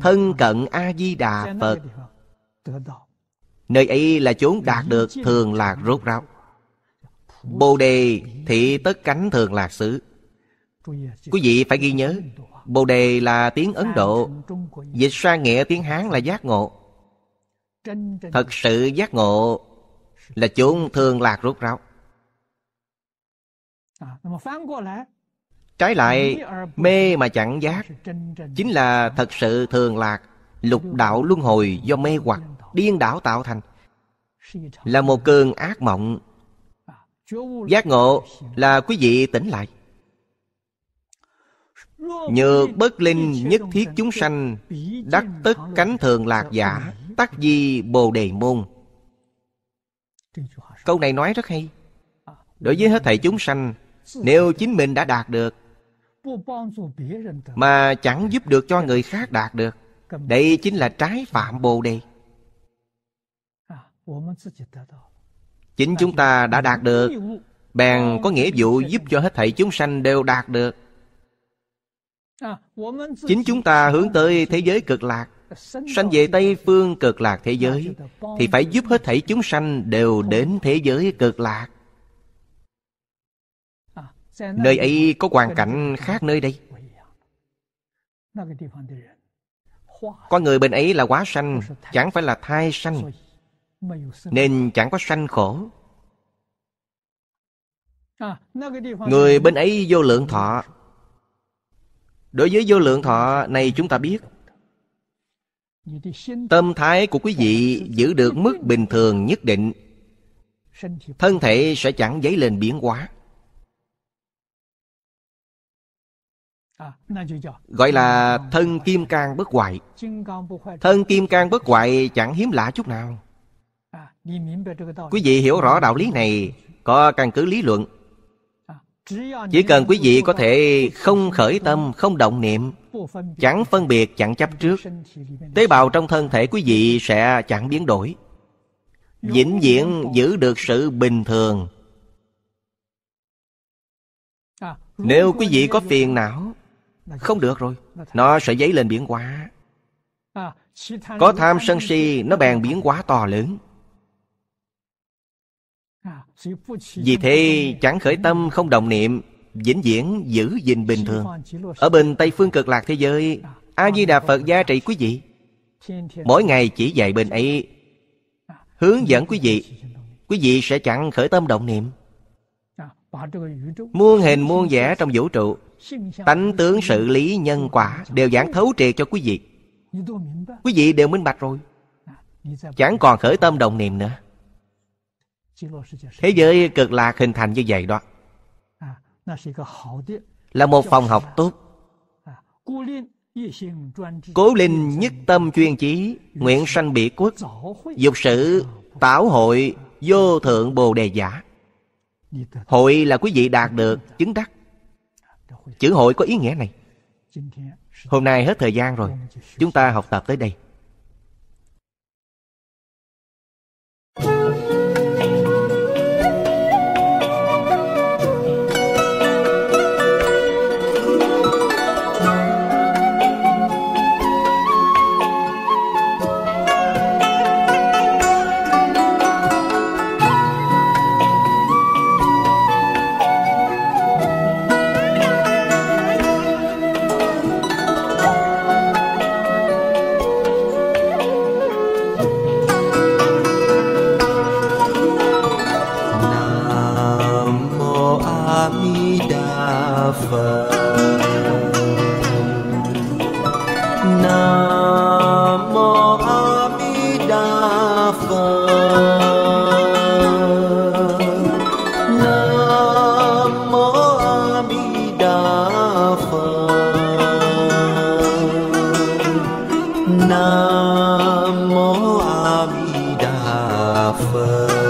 Thân cận A-di-đà Phật Nơi ấy là chốn đạt được thường lạc rốt ráo Bồ đề thị tất cánh thường lạc xứ Quý vị phải ghi nhớ Bồ đề là tiếng Ấn Độ Dịch sang nghĩa tiếng Hán là giác ngộ Thật sự giác ngộ Là chốn thường lạc rốt ráo À, trái lại mê mà chẳng giác chính là thật sự thường lạc lục đạo luân hồi do mê hoặc điên đảo tạo thành là một cơn ác mộng à, giác ngộ là quý vị tỉnh lại nhược bất linh nhất thiết chúng sanh đắc tất cánh thường lạc giả tắc di bồ đề môn câu này nói rất hay à, đối với hết thầy chúng sanh nếu chính mình đã đạt được mà chẳng giúp được cho người khác đạt được đây chính là trái phạm bồ đề chính chúng ta đã đạt được bèn có nghĩa vụ giúp cho hết thảy chúng sanh đều đạt được chính chúng ta hướng tới thế giới cực lạc sanh về tây phương cực lạc thế giới thì phải giúp hết thảy chúng sanh đều đến thế giới cực lạc Nơi ấy có hoàn cảnh khác nơi đây Có người bên ấy là quá sanh Chẳng phải là thai sanh Nên chẳng có sanh khổ à, Người bên ấy vô lượng thọ Đối với vô lượng thọ này chúng ta biết Tâm thái của quý vị giữ được mức bình thường nhất định Thân thể sẽ chẳng dấy lên biến hóa À, Gọi là thân kim cang bất hoại Thân kim cang bất hoại chẳng hiếm lạ chút nào à, Quý vị hiểu rõ đạo lý này Có căn cứ lý luận à, Chỉ cần quý vị có thể không khởi tâm, không động niệm Chẳng phân biệt, chẳng chấp trước Tế bào trong thân thể quý vị sẽ chẳng biến đổi vĩnh viễn giữ được sự bình thường nếu quý vị có phiền não không được rồi Nó sẽ dấy lên biến quá à, Có tham sân si Nó bèn biến quá to lớn à, Vì thế chẳng khởi tâm không đồng niệm vĩnh viễn giữ gìn bình thường ở bên tây phương cực lạc thế giới à, a di đà phật gia trị quý vị mỗi ngày chỉ dạy bên ấy hướng dẫn quý vị quý vị sẽ chẳng khởi tâm động niệm muôn hình muôn vẻ trong vũ trụ tánh tướng sự lý nhân quả đều giảng thấu triệt cho quý vị quý vị đều minh bạch rồi chẳng còn khởi tâm đồng niệm nữa thế giới cực lạc hình thành như vậy đó là một phòng học tốt cố linh nhất tâm chuyên chí nguyện sanh bị quốc dục sự tảo hội vô thượng bồ đề giả hội là quý vị đạt được chứng đắc Chữ hội có ý nghĩa này Hôm nay hết thời gian rồi Chúng ta học tập tới đây Bye.